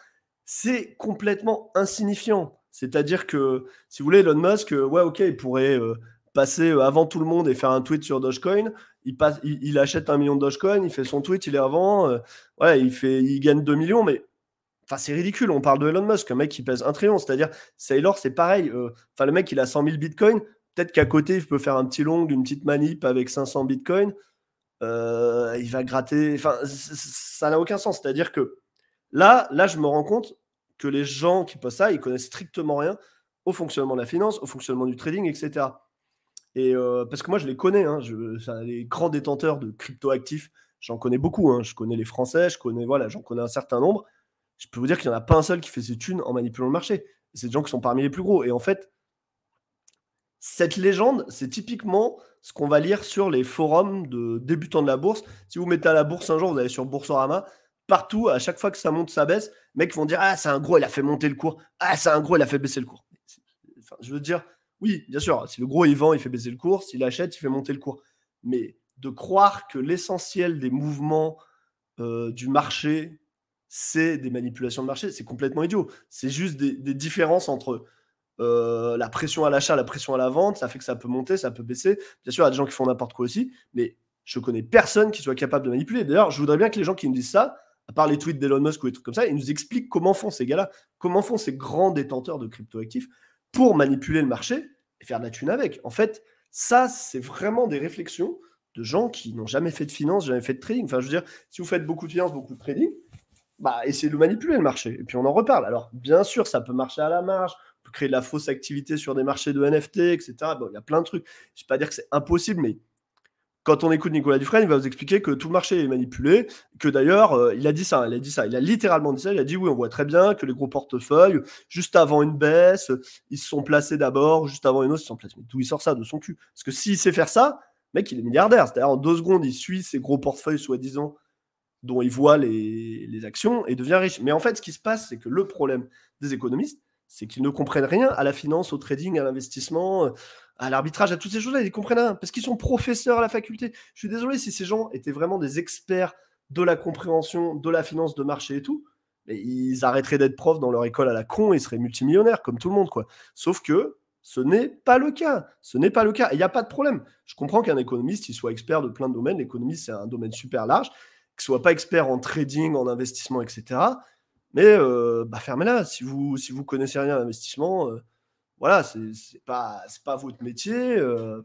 c'est complètement insignifiant. C'est-à-dire que, si vous voulez, Elon Musk, euh, ouais, ok, il pourrait euh, passer euh, avant tout le monde et faire un tweet sur Dogecoin. Il, passe, il, achète un million de Dogecoin, il fait son tweet, il est avant. ouais, il, fait, il gagne 2 millions, mais Enfin, c'est ridicule. On parle de Elon Musk, un mec qui pèse un trillion. C'est-à-dire, Sailor, c'est pareil. Enfin, le mec, il a 100 000 bitcoins. Peut-être qu'à côté, il peut faire un petit long, une petite manip avec 500 bitcoins. il va gratter. Enfin, ça n'a aucun sens. C'est-à-dire que là, là, je me rends compte, que les gens qui posent ça, ils connaissent strictement rien au fonctionnement de la finance, au fonctionnement du trading, etc. Et euh, parce que moi, je les connais, hein, je, les grands détenteurs de crypto-actifs, j'en connais beaucoup. Hein. je connais les Français, je connais, voilà, j'en connais un certain nombre. Je peux vous dire qu'il n'y en a pas un seul qui fait ses thunes en manipulant le marché. C'est des gens qui sont parmi les plus gros. Et en fait, cette légende, c'est typiquement ce qu'on va lire sur les forums de débutants de la bourse. Si vous mettez à la bourse un jour, vous allez sur Boursorama, partout, à chaque fois que ça monte, ça baisse, mecs vont dire Ah, c'est un gros, il a fait monter le cours. Ah, c'est un gros, il a fait baisser le cours. Enfin, je veux dire, oui, bien sûr, si le gros il vend, il fait baisser le cours. S'il achète, il fait monter le cours. Mais de croire que l'essentiel des mouvements euh, du marché, c'est des manipulations de marché, c'est complètement idiot. C'est juste des, différences entre euh, la pression à l'achat, la pression à la vente, ça fait que ça peut monter, ça peut baisser. Bien sûr, il y a des gens qui font n'importe quoi aussi, mais je connais personne qui soit capable de manipuler. D'ailleurs, je voudrais bien que les gens qui me disent ça, à part les tweets d'Elon Musk ou des trucs comme ça, il nous explique comment font ces gars-là, comment font ces grands détenteurs de cryptoactifs pour manipuler le marché et faire de la thune avec. En fait, ça, c'est vraiment des réflexions de gens qui n'ont jamais fait de finance, jamais fait de trading. Enfin, je veux dire, si vous faites beaucoup de finance, beaucoup de trading, bah, essayez de manipuler le marché. Et puis, on en reparle. Alors, bien sûr, ça peut marcher à la marge, on peut créer de la fausse activité sur des marchés de NFT, etc. il y a plein de trucs. Je ne vais pas dire que c'est impossible, mais quand on écoute Nicolas Dufresne, il va vous expliquer que tout le marché est manipulé, que d'ailleurs, euh, il a dit ça, il a dit ça, il a littéralement dit ça, il a dit oui, on voit très bien que les gros portefeuilles, juste avant une baisse, ils se sont placés d'abord, juste avant une hausse, ils se sont placés. Mais d'où il sort ça De son cul. Parce que s'il sait faire ça, mec, il est milliardaire. C'est-à-dire, en deux secondes, il suit ces gros portefeuilles, soi-disant, dont il voit les, les actions et devient riche. Mais en fait, ce qui se passe, c'est que le problème des économistes, c'est qu'ils ne comprennent rien à la finance, au trading, à l'investissement, à l'arbitrage, à toutes ces choses-là, ils comprennent rien parce qu'ils sont professeurs à la faculté. Je suis désolé si ces gens étaient vraiment des experts de la compréhension de la finance de marché et tout, mais ils arrêteraient d'être profs dans leur école à la con et ils seraient multimillionnaires comme tout le monde quoi. Sauf que ce n'est pas le cas. Ce n'est pas le cas. Il n'y a pas de problème. Je comprends qu'un économiste, il soit expert de plein de domaines. L'économie, c'est un domaine super large. Qu'il ne soit pas expert en trading, en investissement, etc. Mais euh, bah, fermez-la. Si vous si vous connaissez rien à l'investissement, euh, voilà, c'est pas, pas votre métier. Euh,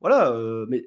voilà, euh, mais,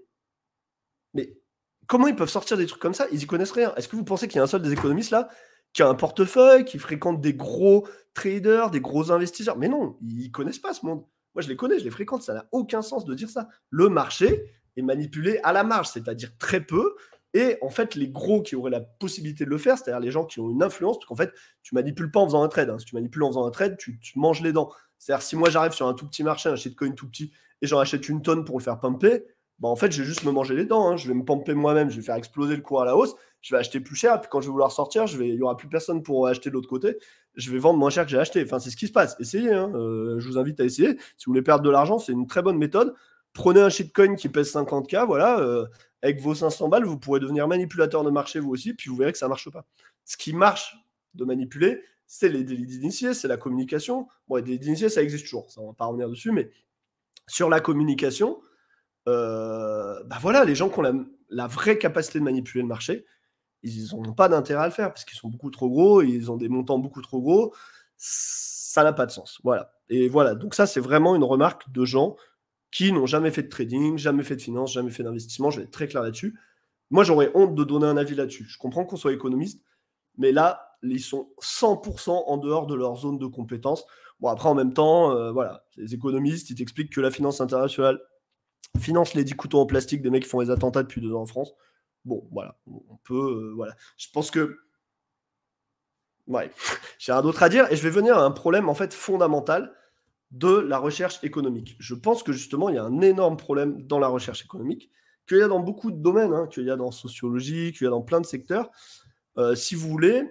mais comment ils peuvent sortir des trucs comme ça Ils y connaissent rien. Est-ce que vous pensez qu'il y a un seul des économistes là qui a un portefeuille, qui fréquente des gros traders, des gros investisseurs Mais non, ils connaissent pas ce monde. Moi, je les connais, je les fréquente, ça n'a aucun sens de dire ça. Le marché est manipulé à la marge, c'est-à-dire très peu. Et en fait, les gros qui auraient la possibilité de le faire, c'est-à-dire les gens qui ont une influence, parce qu'en fait, tu manipules pas en faisant un trade. Hein. Si tu manipules en faisant un trade, tu manges les dents. C'est-à-dire, si moi j'arrive sur un tout petit marché, un shitcoin tout petit, et j'en achète une tonne pour le faire pumper, bah en fait, je vais juste me manger les dents. Hein. Je vais me pumper moi-même, je vais faire exploser le cours à la hausse, je vais acheter plus cher, puis quand je vais vouloir sortir, je vais... il n'y aura plus personne pour acheter de l'autre côté, je vais vendre moins cher que j'ai acheté. Enfin, c'est ce qui se passe. Essayez, hein. euh, je vous invite à essayer. Si vous voulez perdre de l'argent, c'est une très bonne méthode. Prenez un shitcoin qui pèse 50K, voilà, euh, avec vos 500 balles, vous pourrez devenir manipulateur de marché vous aussi, puis vous verrez que ça ne marche pas. Ce qui marche de manipuler, c'est les délits d'initié, c'est la communication. Bon, les délits d'initiés, ça existe toujours, ça, on va pas revenir dessus, mais sur la communication, euh, bah voilà, les gens qui ont la, la, vraie capacité de manipuler le marché, ils n'ont pas d'intérêt à le faire parce qu'ils sont beaucoup trop gros, ils ont des montants beaucoup trop gros, ça n'a pas de sens. Voilà. Et voilà, donc ça, c'est vraiment une remarque de gens qui n'ont jamais fait de trading, jamais fait de finance, jamais fait d'investissement, je vais être très clair là-dessus. Moi, j'aurais honte de donner un avis là-dessus. Je comprends qu'on soit économiste, mais là, ils sont 100% en dehors de leur zone de compétence. Bon, après, en même temps, euh, voilà, les économistes, ils t'expliquent que la finance internationale finance les 10 couteaux en plastique des mecs qui font les attentats depuis deux ans en France. Bon, voilà, on peut. Euh, voilà. Je pense que. Ouais, j'ai rien d'autre à dire et je vais venir à un problème en fait fondamental de la recherche économique. Je pense que justement, il y a un énorme problème dans la recherche économique, qu'il y a dans beaucoup de domaines, hein, qu'il y a dans sociologie, qu'il y a dans plein de secteurs. Euh, si vous voulez,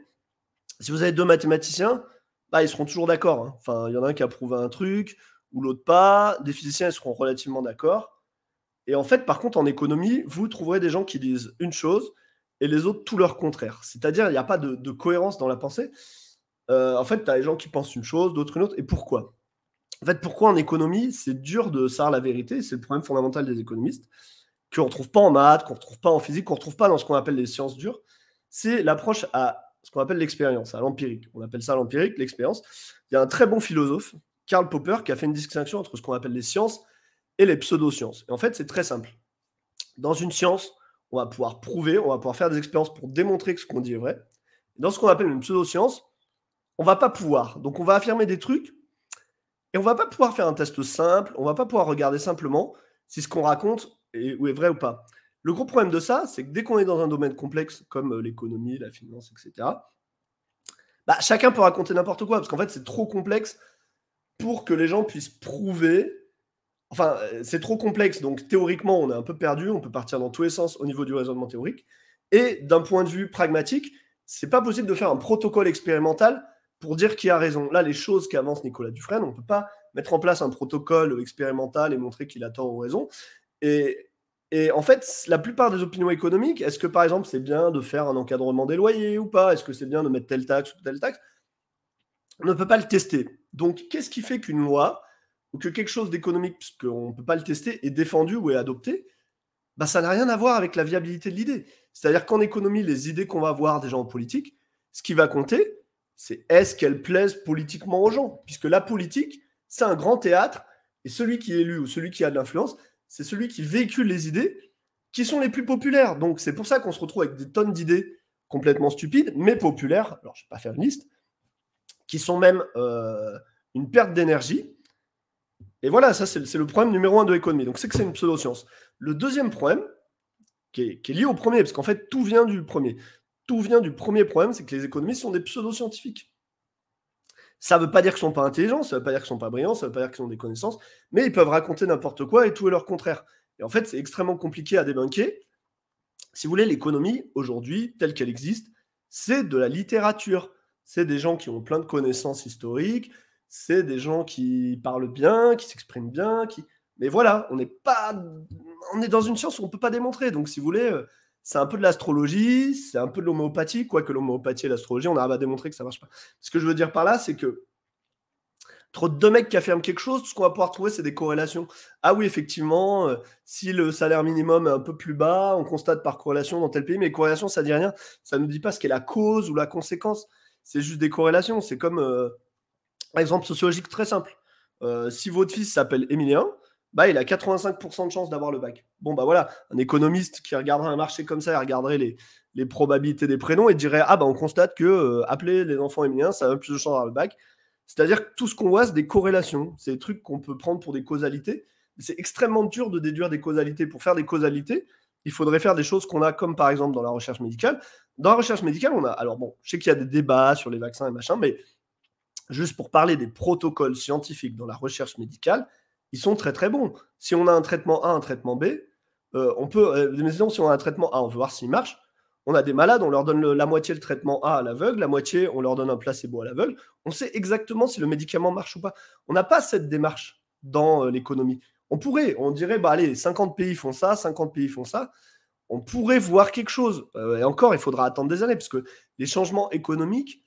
si vous avez deux mathématiciens, bah, ils seront toujours d'accord. Hein. Enfin, il y en a un qui a prouvé un truc ou l'autre pas. Des physiciens, ils seront relativement d'accord. Et en fait, par contre, en économie, vous trouverez des gens qui disent une chose et les autres tout leur contraire. C'est-à-dire, il n'y a pas de, cohérence dans la pensée. Euh, en fait, tu as des gens qui pensent une chose, d'autres une autre. Et pourquoi En fait, pourquoi en économie, c'est dur de savoir la vérité C'est le problème fondamental des économistes, qu'on ne retrouve pas en maths, qu'on ne retrouve pas en physique, qu'on ne retrouve pas dans ce qu'on appelle les sciences dures. C'est l'approche à ce qu'on appelle l'expérience, à hein, l'empirique. On appelle ça l'empirique, l'expérience. Il y a un très bon philosophe, Karl Popper, qui a fait une distinction entre ce qu'on appelle les sciences et les pseudosciences. Et en fait, c'est très simple. Dans une science, on va pouvoir prouver, on va pouvoir faire des expériences pour démontrer que ce qu'on dit est vrai. Dans ce qu'on appelle une pseudo-science, on va pas pouvoir. Donc, on va affirmer des trucs et on va pas pouvoir faire un test simple, on va pas pouvoir regarder simplement si ce qu'on raconte est vrai ou pas. Le gros problème de ça, c'est que dès qu'on est dans un domaine complexe comme euh, l'économie, la finance, etc., bah, chacun peut raconter n'importe quoi, parce qu'en fait, c'est trop complexe pour que les gens puissent prouver. Enfin, euh, c'est trop complexe, donc théoriquement, on est un peu perdu, on peut partir dans tous les sens au niveau du raisonnement théorique. Et d'un point de vue pragmatique, c'est pas possible de faire un protocole expérimental pour dire qui a raison. Là, les choses qu'avance Nicolas Dufresne, on ne peut pas mettre en place un protocole expérimental et montrer qu'il a tort ou raison. Et et en fait, la plupart des opinions économiques, est-ce que par exemple c'est bien de faire un encadrement des loyers ou pas Est-ce que c'est bien de mettre telle taxe ou telle taxe On ne peut pas le tester. Donc qu'est-ce qui fait qu'une loi ou que quelque chose d'économique, puisqu'on ne peut pas le tester, est défendu ou est adopté bah, Ça n'a rien à voir avec la viabilité de l'idée. C'est-à-dire qu'en économie, les idées qu'on va des gens en politique, ce qui va compter, c'est est-ce qu'elles plaisent politiquement aux gens Puisque la politique, c'est un grand théâtre, et celui qui est élu ou celui qui a de l'influence, c'est celui qui véhicule les idées qui sont les plus populaires. Donc c'est pour ça qu'on se retrouve avec des tonnes d'idées complètement stupides, mais populaires, alors je ne vais pas faire une liste, qui sont même euh, une perte d'énergie. Et voilà, ça c'est le problème numéro un de l'économie. Donc c'est que c'est une pseudo-science. Le deuxième problème, qui est, qui est lié au premier, parce qu'en fait tout vient du premier, tout vient du premier problème, c'est que les économistes sont des pseudo-scientifiques. Ça ne veut pas dire qu'ils sont pas intelligents, ça ne veut pas dire qu'ils sont pas brillants, ça ne veut pas dire qu'ils ont des connaissances, mais ils peuvent raconter n'importe quoi et tout est leur contraire. Et en fait, c'est extrêmement compliqué à débunker. Si vous voulez, l'économie, aujourd'hui, telle qu'elle existe, c'est de la littérature. C'est des gens qui ont plein de connaissances historiques, c'est des gens qui parlent bien, qui s'expriment bien, qui... Mais voilà, on n'est pas... On est dans une science où on ne peut pas démontrer. Donc, si vous voulez, euh, c'est un peu de l'astrologie, c'est un peu de l'homéopathie, quoique l'homéopathie et l'astrologie, on arrive à démontrer que ça marche pas. Ce que je veux dire par là, c'est que trop de deux mecs qui affirment quelque chose, tout ce qu'on va pouvoir trouver, c'est des corrélations. Ah oui, effectivement, euh, si le salaire minimum est un peu plus bas, on constate par corrélation dans tel pays, mais corrélation, ça ne dit rien. Ça ne nous dit pas ce qu'est la cause ou la conséquence. C'est juste des corrélations. C'est comme un euh, exemple sociologique très simple. Euh, si votre fils s'appelle Emilien, bah, il a 85% de chance d'avoir le bac. Bon, bah voilà, un économiste qui regarderait un marché comme ça, il regarderait les, probabilités des prénoms et dirait Ah, bah on constate que euh, appeler les enfants émiliens, ça a plus de chance d'avoir le bac. C'est-à-dire que tout ce qu'on voit, c'est des corrélations, c'est des trucs qu'on peut prendre pour des causalités. C'est extrêmement dur de déduire des causalités. Pour faire des causalités, il faudrait faire des choses qu'on a, comme par exemple dans la recherche médicale. Dans la recherche médicale, on a. Alors bon, je sais qu'il y a des débats sur les vaccins et machin, mais juste pour parler des protocoles scientifiques dans la recherche médicale, ils sont très très bons. Si on a un traitement A, un traitement B, euh, on peut. Euh, mais si on a un traitement A, on veut voir s'il marche. On a des malades, on leur donne la moitié le traitement A à l'aveugle, la moitié on leur donne un placebo à l'aveugle. On sait exactement si le médicament marche ou pas. On n'a pas cette démarche dans euh, l'économie. On pourrait, on dirait, bah allez, 50 pays font ça, 50 pays font ça. On pourrait voir quelque chose. et encore, il faudra attendre des années, parce que les changements économiques,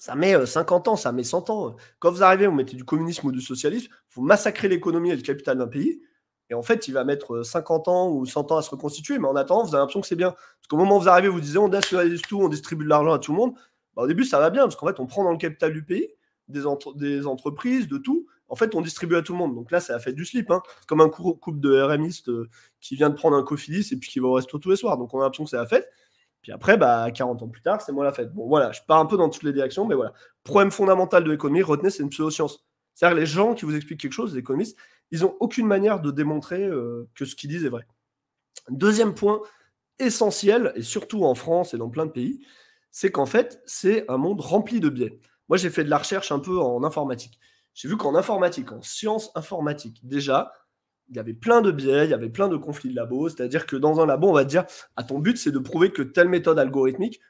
ça met 50 euh, ans, ça met 100 ans. Hein. Quand vous arrivez, vous mettez du communisme ou du socialisme, vous massacrez l'économie et le capital d'un pays. Et en fait, il va mettre 50 euh, ans ou 100 ans à se reconstituer. Mais en attendant, vous avez l'impression que c'est bien. Parce qu'au moment où vous arrivez, vous disiez on nationalise tout, on distribue de l'argent à tout le monde. Bah, au début, ça va bien. Parce qu'en fait, on prend dans le capital du pays, des, entreprises, de tout. En fait, on distribue à tout le monde. Donc là, ça a fait du slip. Hein. comme un couple de RMistes euh, qui vient de prendre un cofilis et puis qui va au resto tous les soirs. Donc on a l'impression que c'est la fête. Puis après, bah, 40 ans plus tard, c'est moi la fête. Bon, voilà, je pars un peu dans toutes les directions, mais voilà. Problème fondamental de l'économie, retenez, c'est une pseudo-science. C'est-à-dire, les gens qui vous expliquent quelque chose, les économistes, ils n'ont aucune manière de démontrer euh, que ce qu'ils disent est vrai. Deuxième point essentiel, et surtout en France et dans plein de pays, c'est qu'en fait, c'est un monde rempli de biais. Moi, j'ai fait de la recherche un peu en informatique. J'ai vu qu'en informatique, en sciences informatiques, déjà, il y avait plein de biais, il y avait plein de conflits de labo. C'est-à-dire que dans un labo, on va dire, à ton but, c'est de prouver que telle méthode algorithmique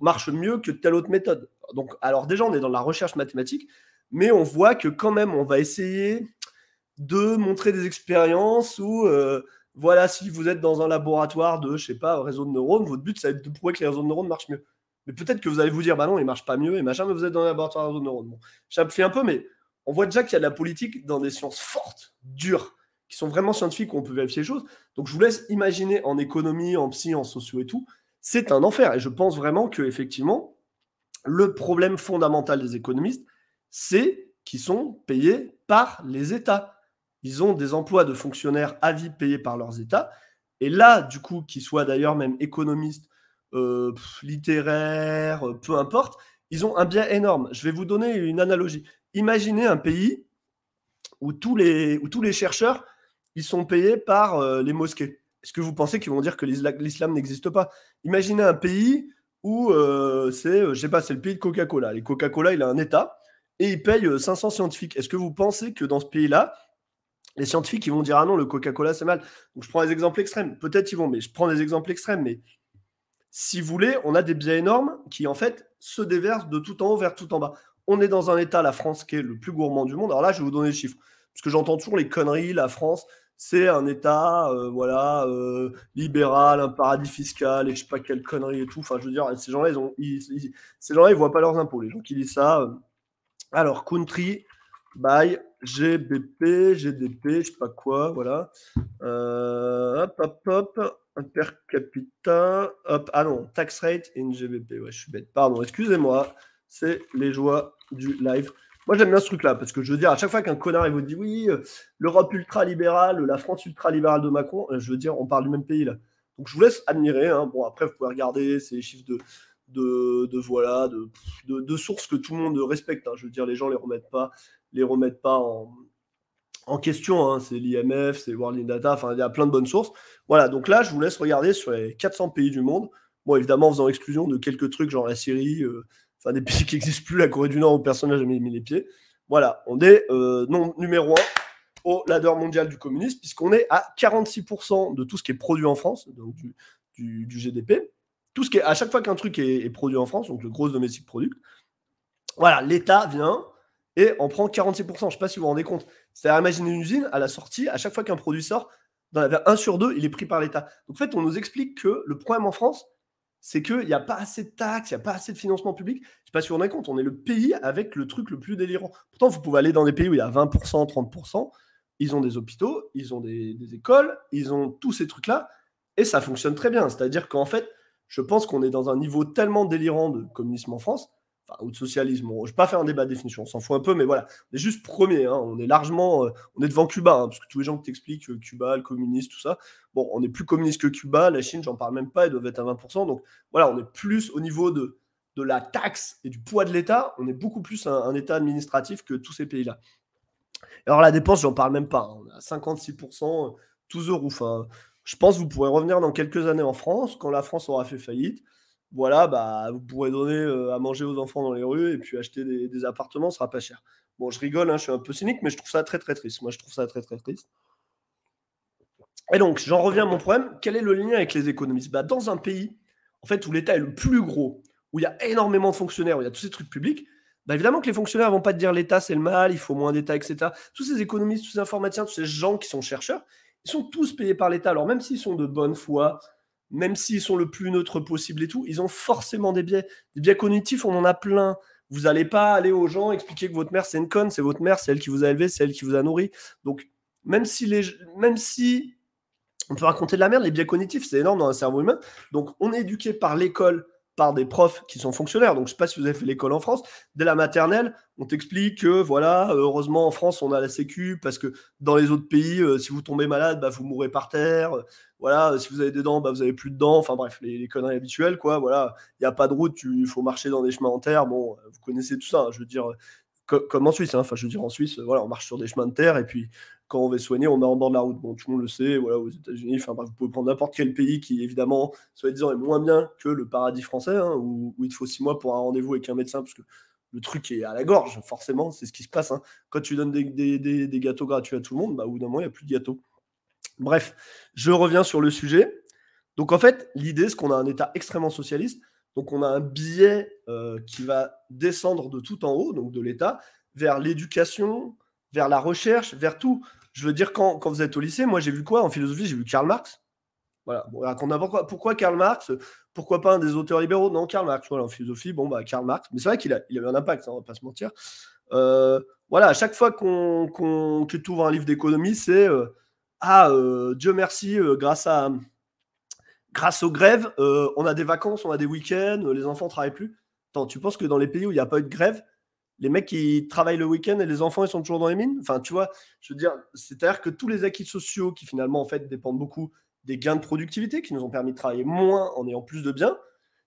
marche mieux que telle autre méthode. Donc, alors déjà, on est dans la recherche mathématique, mais on voit que quand même, on va essayer de montrer des expériences où, euh, voilà, si vous êtes dans un laboratoire de, je sais pas, réseau de neurones, votre but, ça va être de prouver que les réseaux de neurones marchent mieux. Mais peut-être que vous allez vous dire, bah non, ils marchent pas mieux et machin, mais vous êtes dans un laboratoire de réseau de neurones. Bon, fait un peu, mais on voit déjà qu'il y a de la politique dans des sciences fortes, dures qui sont vraiment scientifiques, où on peut vérifier les choses. Donc je vous laisse imaginer en économie, en psy, en socio et tout, c'est un enfer. Et je pense vraiment que effectivement, le problème fondamental des économistes, c'est qu'ils sont payés par les États. Ils ont des emplois de fonctionnaires à vie payés par leurs États. Et là, du coup, qu'ils soient d'ailleurs même économistes, euh, littéraires, euh, peu importe, ils ont un bien énorme. Je vais vous donner une analogie. Imaginez un pays où tous les, où tous les chercheurs ils sont payés par euh, les mosquées. Est-ce que vous pensez qu'ils vont dire que l'islam n'existe pas Imaginez un pays où euh, c'est, euh, je sais pas, c'est le pays de Coca-Cola. Les Coca-Cola, il a un État et il paye 500 scientifiques. Est-ce que vous pensez que dans ce pays-là, les scientifiques ils vont dire ah non, le Coca-Cola c'est mal Donc je prends des exemples extrêmes. Peut-être ils vont, mais je prends des exemples extrêmes. Mais si vous voulez, on a des biais énormes qui en fait se déversent de tout en haut vers tout en bas. On est dans un État, la France, qui est le plus gourmand du monde. Alors là, je vais vous donner des chiffres. Parce que j'entends toujours les conneries, la France, c'est un État, euh, voilà, euh, libéral, un paradis fiscal, et je sais pas quelle connerie et tout. Enfin, je veux dire, ces gens-là, ils ont, voient pas leurs impôts. Les gens qui disent ça. Euh. Alors, country by GBP, GDP, je sais pas quoi, voilà. hop, hop, hop. Per Ah non, tax rate in GBP. Ouais, je suis bête. Pardon, excusez-moi. C'est les joies du live. Moi, j'aime bien ce truc-là, parce que je veux dire, à chaque fois qu'un connard il vous dit oui, euh, l'Europe ultra-libérale, la France ultra-libérale de Macron, euh, je veux dire, on parle du même pays là. Donc, je vous laisse admirer. Hein. Bon, après, vous pouvez regarder ces chiffres de, de, voilà, de, de, sources que tout le monde respecte. Hein. Je veux dire, les gens les remettent pas, les remettent pas en, question. Hein. C'est l'IMF, c'est World in Data, enfin, il y a plein de bonnes sources. Voilà, donc là, je vous laisse regarder sur les 400 pays du monde. Bon, évidemment, en faisant exclusion de quelques trucs, genre la Syrie, euh, enfin des pays qui n'existent plus, la Corée du Nord où personne n'a jamais mis les pieds. Voilà, on est euh, numéro un au ladder mondial du communisme, puisqu'on est à 46% de tout ce qui est produit en France, donc du, GDP. Tout ce qui est, à chaque fois qu'un truc est, produit en France, donc le gros domestique produit, voilà, l'État vient et on prend 46%. Je ne sais pas si vous vous rendez compte. C'est-à-dire, imaginez une usine, à la sortie, à chaque fois qu'un produit sort, dans la, sur deux, il est pris par l'État. Donc en fait, on nous explique que le problème en France, c'est qu'il n'y a pas assez de taxes, il n'y a pas assez de financement public. Je ne sais pas si vous en compte, on est le pays avec le truc le plus délirant. Pourtant, vous pouvez aller dans des pays où il y a 20%, 30%, ils ont des hôpitaux, ils ont des, des écoles, ils ont tous ces trucs-là, et ça fonctionne très bien. C'est-à-dire qu'en fait, je pense qu'on est dans un niveau tellement délirant de communisme en France ou de socialisme. je ne vais pas faire un débat de définition, on s'en fout un peu, mais voilà, on est juste premier, hein. on est largement, euh, on est devant Cuba, hein, parce que tous les gens qui t'expliquent euh, Cuba, le communiste tout ça, bon, on est plus communiste que Cuba, la Chine, j'en parle même pas, ils doivent être à 20%, donc voilà, on est plus au niveau de, de la taxe et du poids de l'État, on est beaucoup plus un, État administratif que tous ces pays-là. Alors la dépense, j'en parle même pas, hein. on est à 56%, euh, tous euros enfin Je pense que vous pourrez revenir dans quelques années en France, quand la France aura fait faillite, voilà, bah, vous pourrez donner euh, à manger aux enfants dans les rues et puis acheter des, appartements, ce sera pas cher. Bon, je rigole, hein, je suis un peu cynique, mais je trouve ça très très triste. Moi, je trouve ça très très triste. Et donc, j'en reviens à mon problème. Quel est le lien avec les économistes bah, Dans un pays, en fait, où l'État est le plus gros, où il y a énormément de fonctionnaires, où il y a tous ces trucs publics, bah, évidemment que les fonctionnaires ne vont pas te dire l'État, c'est le mal, il faut moins d'État, etc. Tous ces économistes, tous ces informaticiens, tous ces gens qui sont chercheurs, ils sont tous payés par l'État. Alors, même s'ils sont de bonne foi, même s'ils sont le plus neutre possible et tout, ils ont forcément des biais. Des biais cognitifs, on en a plein. Vous n'allez pas aller aux gens expliquer que votre mère, c'est une conne, c'est votre mère, c'est elle qui vous a élevé, c'est elle qui vous a nourri. Donc, même si, les, même si on peut raconter de la merde, les biais cognitifs, c'est énorme dans un cerveau humain. Donc, on est éduqué par l'école, des profs qui sont fonctionnaires. Donc, je sais pas si vous avez fait l'école en France. Dès la maternelle, on t'explique que, voilà, heureusement, en France, on a la Sécu, parce que dans les autres pays, euh, si vous tombez malade, bah, vous mourrez par terre. Voilà, si vous avez des dents, bah, vous avez plus de dents. Enfin, bref, les, conneries habituelles, quoi. Voilà, il n'y a pas de route, il faut marcher dans des chemins en terre. Bon, euh, vous connaissez tout ça. Hein. je veux dire, comme en Suisse. Hein. Enfin, je veux dire, en Suisse, euh, voilà, on marche sur des chemins de terre et puis quand on veut soigner, on est en bord de la route. Bon, tout le monde le sait, voilà, aux États-Unis, enfin, vous pouvez prendre n'importe quel pays qui, évidemment, soi-disant, est moins bien que le paradis français, hein, où, il te faut six mois pour un rendez-vous avec un médecin, parce que le truc est à la gorge, forcément, c'est ce qui se passe. Hein. Quand tu donnes des, gâteaux gratuits à tout le monde, bah, au bout d'un moment, il n'y a plus de gâteaux. Bref, je reviens sur le sujet. Donc, en fait, l'idée, c'est qu'on a un État extrêmement socialiste donc on a un biais euh, qui va descendre de tout en haut, donc de l'État, vers l'éducation, vers la recherche, vers tout. Je veux dire, quand, vous êtes au lycée, moi j'ai vu quoi En philosophie, j'ai vu Karl Marx. Voilà. pourquoi, Karl Marx Pourquoi pas un des auteurs libéraux Non, Karl Marx. Voilà, en philosophie, bon, bah, Karl Marx. Mais c'est vrai qu'il a, eu un impact, hein, on ne va pas se mentir. Euh, voilà, à chaque fois qu'on, qu'on, que un livre d'économie, c'est euh, Ah, Dieu merci, grâce à grâce aux grèves, euh, on a des vacances, on a des week-ends, les enfants ne travaillent plus. Attends, tu penses que dans les pays où il n'y a pas eu de grève, les mecs qui travaillent le week-end et les enfants ils sont toujours dans les mines Enfin, tu vois, je veux dire, c'est-à-dire que tous les acquis sociaux qui finalement en fait dépendent beaucoup des gains de productivité qui nous ont permis de travailler moins en ayant plus de biens,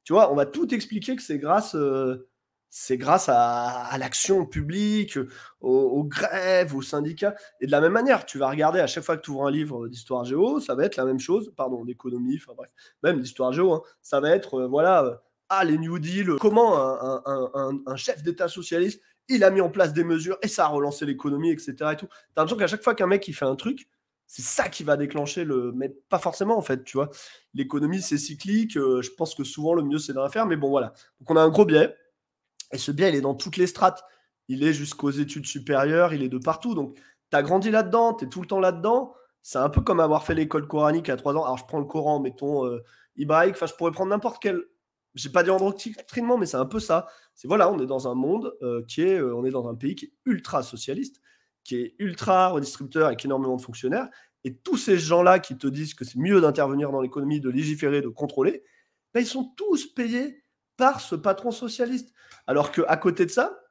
tu vois, on va tout expliquer que c'est grâce euh, c'est grâce à, l'action publique, aux, grèves, aux syndicats. Et de la même manière, tu vas regarder à chaque fois que tu ouvres un livre d'histoire géo, ça va être la même chose, pardon, d'économie, enfin bref, même d'histoire géo, hein. ça va être, euh, voilà, euh, ah, les New Deal, comment un, chef d'État socialiste, il a mis en place des mesures et ça a relancé l'économie, etc. Et tout. T'as l'impression qu'à chaque fois qu'un mec il fait un truc, c'est ça qui va déclencher le. Mais pas forcément, en fait, tu vois. L'économie, c'est cyclique. Euh, je pense que souvent, le mieux, c'est de rien faire. Mais bon, voilà. Donc, on a un gros biais et ce bien, il est dans toutes les strates. Il est jusqu'aux études supérieures, il est de partout. Donc, tu as grandi là-dedans, tu es tout le temps là-dedans. C'est un peu comme avoir fait l'école coranique à trois ans. Alors, je prends le Coran, mettons euh, Enfin, je pourrais prendre n'importe quel. J'ai pas dit endoctrinement, mais c'est un peu ça. C'est voilà, on est dans un monde euh, qui est, euh, on est dans un pays qui est ultra socialiste, qui est ultra redistributeur avec énormément de fonctionnaires. Et tous ces gens-là qui te disent que c'est mieux d'intervenir dans l'économie, de légiférer, de contrôler, ben, ils sont tous payés par ce patron socialiste. Alors que à côté de ça,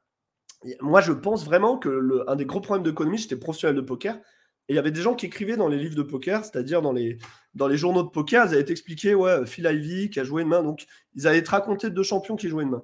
moi, je pense vraiment que le, un des gros problèmes d'économie, j'étais professionnel de poker, et il y avait des gens qui écrivaient dans les livres de poker, c'est-à-dire dans les, dans les journaux de poker, ils avaient expliqué, ouais, Phil Ivey qui a joué une main, donc ils allaient te raconter deux champions qui jouaient une main.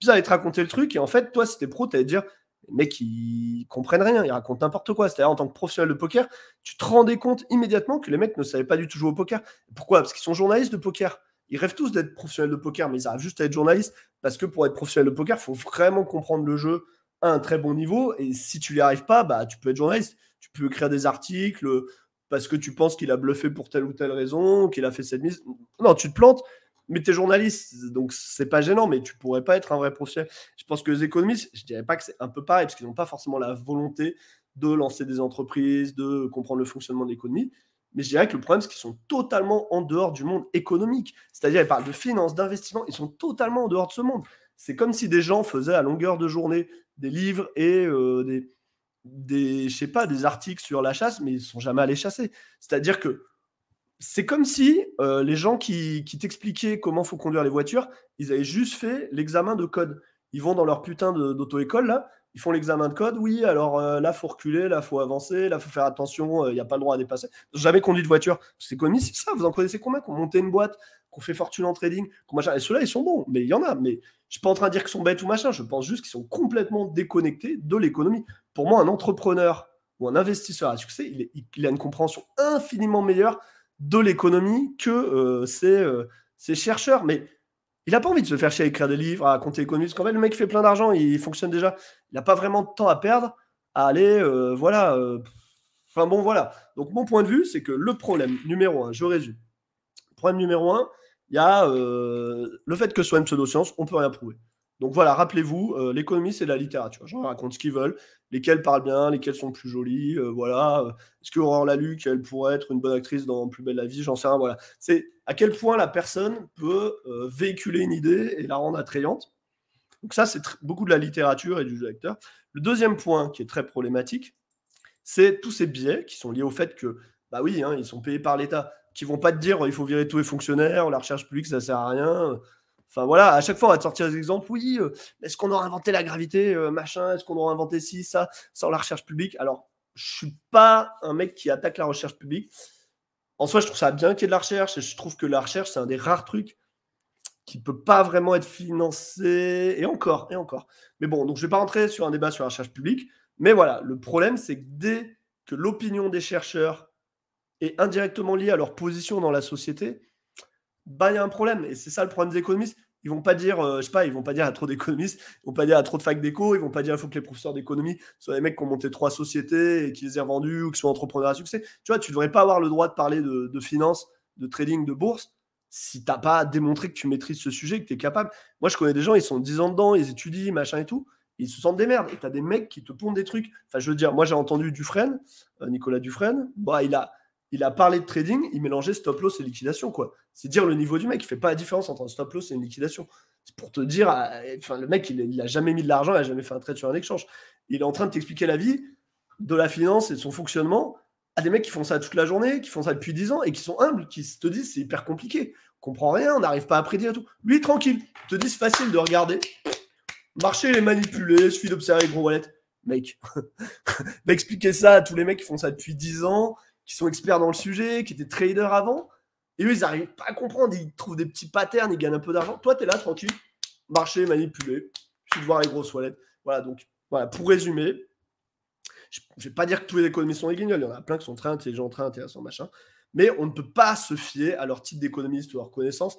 Puis ils allaient te raconter le truc, et en fait, toi, si t'es pro, t'allais te dire, les mecs, ils comprennent rien, ils racontent n'importe quoi. C'est-à-dire, en tant que professionnel de poker, tu te rendais compte immédiatement que les mecs ne savaient pas du tout jouer au poker. Pourquoi Parce qu'ils sont journalistes de poker. Ils rêvent tous d'être professionnels de poker, mais ils arrivent juste à être journalistes parce que pour être professionnel de poker, il faut vraiment comprendre le jeu à un très bon niveau. Et si tu n'y arrives pas, bah, tu peux être journaliste. Tu peux écrire des articles parce que tu penses qu'il a bluffé pour telle ou telle raison, qu'il a fait cette mise. Non, tu te plantes, mais tu es journaliste. Donc, c'est pas gênant, mais tu pourrais pas être un vrai professionnel. Je pense que les économistes, je dirais pas que c'est un peu pareil parce qu'ils n'ont pas forcément la volonté de lancer des entreprises, de comprendre le fonctionnement de l'économie. Mais je dirais que le problème, c'est qu'ils sont totalement en dehors du monde économique. C'est-à-dire, ils parlent de finances, d'investissement, ils sont totalement en dehors de ce monde. C'est comme si des gens faisaient à longueur de journée des livres et euh, des, des, je sais pas, des articles sur la chasse, mais ils ne sont jamais allés chasser. C'est-à-dire que c'est comme si euh, les gens qui, qui t'expliquaient comment faut conduire les voitures, ils avaient juste fait l'examen de code. Ils vont dans leur putain d'auto-école, là, ils font l'examen de code, oui, alors euh, là, faut reculer, là, faut avancer, là, faut faire attention, euh, il y n'y a pas le droit à dépasser. Jamais conduit de voiture. C'est comme si ça, vous en connaissez combien qu'on ont une boîte, qu'on fait fortune en trading, qu'on machin. Et ceux-là, ils sont bons, mais il y en a. Mais je suis pas en train de dire qu'ils sont bêtes ou machin, je pense juste qu'ils sont complètement déconnectés de l'économie. Pour moi, un entrepreneur ou un investisseur à succès, il, a une compréhension infiniment meilleure de l'économie que euh, ses, euh, chercheurs. Mais il n'a pas envie de se faire chier à écrire des livres, à compter économiste. parce qu'en fait, le mec fait plein d'argent, il fonctionne déjà. Il n'a pas vraiment de temps à perdre à aller, euh, voilà. Euh, enfin bon, voilà. Donc, mon point de vue, c'est que le problème numéro un, je résume. Problème numéro un, il y a euh, le fait que ce soit une pseudo-science, on peut rien prouver. Donc voilà, rappelez-vous, euh, l'économie, c'est de la littérature. J'en raconte ce qu'ils veulent, lesquels parlent bien, lesquels sont plus jolis, euh, voilà. Euh, est-ce que l'a lu Qu'elle pourrait être une bonne actrice dans Plus belle la vie, j'en sais rien, voilà. C'est à quel point la personne peut véhiculer une idée et la rendre attrayante. Donc ça, c'est beaucoup de la littérature et du jeu d'acteur. Le deuxième point qui est très problématique, c'est tous ces biais qui sont liés au fait que, bah oui, hein, ils sont payés par l'État, qui vont pas te dire il faut virer tous les fonctionnaires, la recherche publique, ça sert à rien Enfin voilà, à chaque fois on va te sortir des exemples. Oui, euh, est-ce qu'on aura inventé la gravité, euh, machin Est-ce qu'on aura inventé ci, ça, sans la recherche publique Alors, je suis pas un mec qui attaque la recherche publique. En soi, je trouve ça bien qu'il y ait de la recherche et je trouve que la recherche, c'est un des rares trucs qui ne peut pas vraiment être financé et encore, et encore. Mais bon, donc je ne vais pas rentrer sur un débat sur la recherche publique. Mais voilà, le problème, c'est que dès que l'opinion des chercheurs est indirectement liée à leur position dans la société, bah il y a un problème. Et c'est ça le problème des économistes. Ils vont pas dire, euh, je sais pas, ils vont pas dire à trop d'économistes, ils vont pas dire à trop de fac d'éco, ils vont pas dire il faut que les professeurs d'économie soient des mecs qui ont monté trois sociétés et qui les aient vendues ou qui soient entrepreneurs à succès. Tu vois, tu devrais pas avoir le droit de parler de, finance, de trading, de bourse si t'as pas démontré que tu maîtrises ce sujet, que tu es capable. Moi, je connais des gens, ils sont 10 ans dedans, ils étudient, machin et tout. ils se sentent des merdes. Et tu as des mecs qui te pondent des trucs. Enfin, je veux dire, moi, j'ai entendu Dufresne, euh, Nicolas Dufresne. Bah, il a, il a parlé de trading, il mélangeait stop loss et liquidation. quoi. C'est dire le niveau du mec, il fait pas la différence entre un stop loss et une liquidation. C'est pour te dire, euh, enfin, le mec, il, n'a jamais mis de l'argent, il a jamais fait un trade sur un échange. Il est en train de t'expliquer la vie de la finance et de son fonctionnement à des mecs qui font ça toute la journée, qui font ça depuis 10 ans et qui sont humbles, qui te disent c'est hyper compliqué, on comprend rien, on n'arrive pas à prédire tout. Lui, tranquille, te dit c'est facile de regarder. Marché, les manipuler, suffit d'observer les gros wallets. Mec, expliquer ça à tous les mecs qui font ça depuis 10 ans, qui sont experts dans le sujet, qui étaient traders avant. Et eux, ils n'arrivent pas à comprendre. Ils trouvent des petits patterns, ils gagnent un peu d'argent. Toi, tu es là, tranquille, marché, manipulé. Tu vois les grosses toilettes. Voilà, donc, voilà, pour résumer, je ne vais pas dire que tous les économistes sont des guignols. Il y en a plein qui sont très intelligents, très intéressants, machin. Mais on ne peut pas se fier à leur titre d'économiste ou à leur connaissance.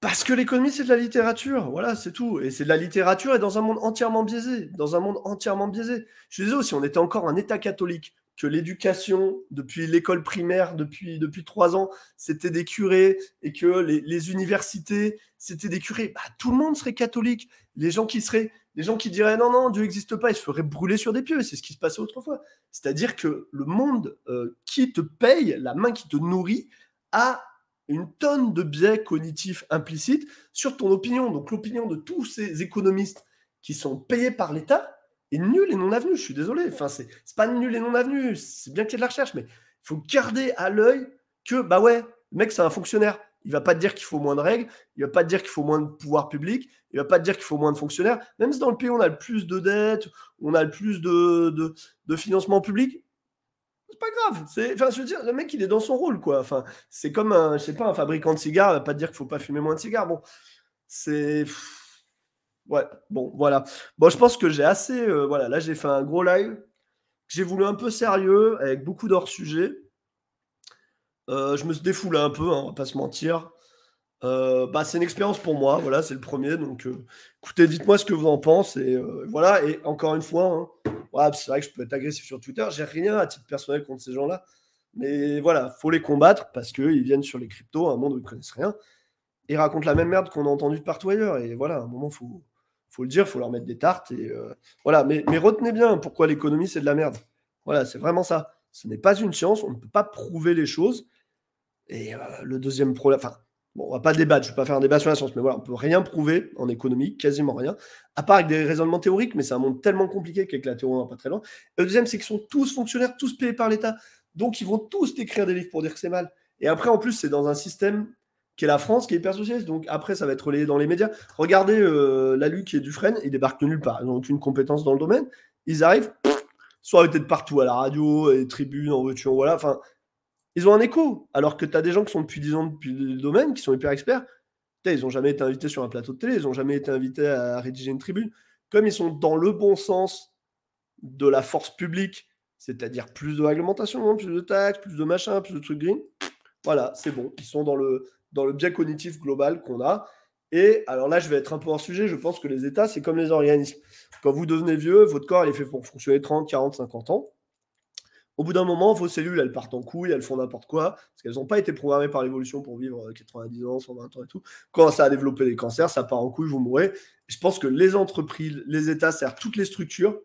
Parce que l'économie, c'est de la littérature. Voilà, c'est tout. Et c'est de la littérature et dans un monde entièrement biaisé. Dans un monde entièrement biaisé. Je disais aussi on était encore un État catholique que l'éducation, depuis l'école primaire, depuis, depuis trois ans, c'était des curés, et que les, universités, c'était des curés, bah, tout le monde serait catholique. Les gens qui seraient, les gens qui diraient non, non, Dieu n'existe pas, ils se feraient brûler sur des pieux, c'est ce qui se passait autrefois. C'est-à-dire que le monde euh, qui te paye, la main qui te nourrit, a une tonne de biais cognitifs implicites sur ton opinion. Donc l'opinion de tous ces économistes qui sont payés par l'État, et nul et non avenu. Je suis désolé. Enfin, c'est pas nul et non avenu. C'est bien qu'il y ait de la recherche, mais il faut garder à l'œil que, bah ouais, le mec, c'est un fonctionnaire. Il va pas te dire qu'il faut moins de règles, il va pas te dire qu'il faut moins de pouvoir public, il va pas te dire qu'il faut moins de fonctionnaires. Même si dans le pays on a le plus de dettes, on a le plus de, de, financement public, c'est pas grave. C'est, enfin, je veux dire, le mec il est dans son rôle quoi. Enfin, c'est comme un, je sais pas, un fabricant de cigares, va pas te dire qu'il faut pas fumer moins de cigares. Bon, c'est Ouais, bon, voilà. Bon, je pense que j'ai assez. Euh, voilà, là, j'ai fait un gros live j'ai voulu un peu sérieux, avec beaucoup d'hors-sujets. Euh, je me suis défoulé un peu, hein, on va pas se mentir. Euh, bah, c'est une expérience pour moi, voilà, c'est le premier. Donc, écoutez, dites-moi ce que vous en pensez. Et, voilà, et encore une fois, hein, c'est vrai que je peux être agressif sur Twitter, j'ai rien à titre personnel contre ces gens-là. Mais voilà, faut les combattre parce qu'ils viennent sur les cryptos, un monde où ils connaissent rien, et racontent la même merde qu'on a entendue partout ailleurs. Et voilà, à un moment, faut, faut le dire, faut leur mettre des tartes. Et, euh, voilà. Mais, retenez bien pourquoi l'économie, c'est de la merde. Voilà, c'est vraiment ça. Ce n'est pas une science, on ne peut pas prouver les choses. Et euh, le deuxième problème, enfin, bon, on va pas débattre, je ne vais pas faire un débat sur la science, mais voilà, on peut rien prouver en économie, quasiment rien, à part avec des raisonnements théoriques, mais c'est un monde tellement compliqué qu'avec la théorie, on va pas très loin. le deuxième, c'est qu'ils sont tous fonctionnaires, tous payés par l'État. Donc, ils vont tous écrire des livres pour dire que c'est mal. Et après, en plus, c'est dans un système qui est la France, qui est hyper socialiste. Donc après, ça va être relayé dans les médias. Regardez euh, Lalu qui est Dufresne, ils débarquent de nulle part. Ils n'ont aucune compétence dans le domaine. Ils arrivent, soit soit de partout à la radio, et tribunes, en voiture, voilà. Enfin, ils ont un écho. Alors que tu as des gens qui sont depuis 10 ans depuis le domaine, qui sont hyper experts. ils n'ont jamais été invités sur un plateau de télé, ils n'ont jamais été invités à rédiger une tribune. Comme ils sont dans le bon sens de la force publique, c'est-à-dire plus de réglementation, hein, plus de taxes, plus de machin, plus de trucs green, voilà, c'est bon. Ils sont dans le, dans le biais cognitif global qu'on a. Et alors là, je vais être un peu hors sujet, je pense que les états, c'est comme les organismes. Quand vous devenez vieux, votre corps, il est fait pour fonctionner 30, 40, 50 ans. Au bout d'un moment, vos cellules, elles partent en couille, elles font n'importe quoi, parce qu'elles n'ont pas été programmées par l'évolution pour vivre 90 euh, ans, 120 ans et tout. Quand ça a développé des cancers, ça part en couille, vous mourrez. Je pense que les entreprises, les États, c'est-à-dire toutes les structures,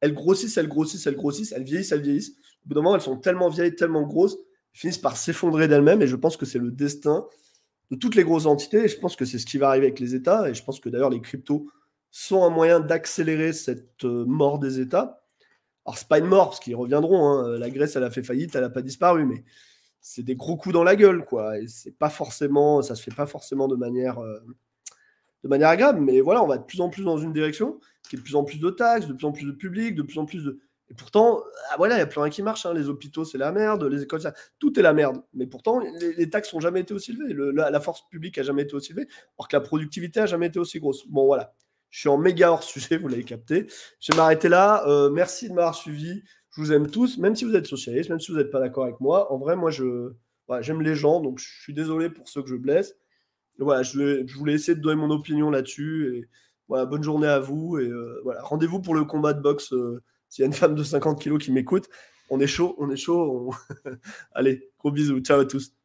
elles grossissent, elles grossissent, elles grossissent, elles vieillissent, elles vieillissent. Au bout d'un moment, elles sont tellement vieilles, tellement grosses, finissent par s'effondrer d'elles-mêmes. Et je pense que c'est le destin de toutes les grosses entités. Et je pense que c'est ce qui va arriver avec les États. Et je pense que d'ailleurs, les cryptos sont un moyen d'accélérer cette euh, mort des États. Alors, ce pas une mort, parce qu'ils reviendront. Hein. La Grèce, elle a fait faillite, elle n'a pas disparu, mais c'est des gros coups dans la gueule, quoi. Et c'est pas forcément, ça se fait pas forcément de manière, euh, de manière agréable. Mais voilà, on va de plus en plus dans une direction, qui est de plus en plus de taxes, de plus en plus de public, de plus en plus de et pourtant, ah, voilà, il n'y a plus rien qui marche. Hein. Les hôpitaux, c'est la merde. Les écoles, tout est la merde. Mais pourtant, les, taxes n'ont jamais été aussi élevées. la, force publique n'a jamais été aussi élevée, alors que la productivité n'a jamais été aussi grosse. Bon, voilà. Je suis en méga hors sujet, vous l'avez capté. Je vais m'arrêter là. Euh, merci de m'avoir suivi. Je vous aime tous, même si vous êtes socialiste, même si vous n'êtes pas d'accord avec moi. En vrai, moi, je, j'aime les gens, donc je suis désolé pour ceux que je blesse. voilà, je, voulais essayer de donner mon opinion là-dessus. Et voilà, bonne journée à vous. Et euh, voilà, rendez-vous pour le combat de boxe. Euh, s'il y a une femme de 50 kilos qui m'écoute, on est chaud, on est chaud. Allez, gros bisous. Ciao à tous.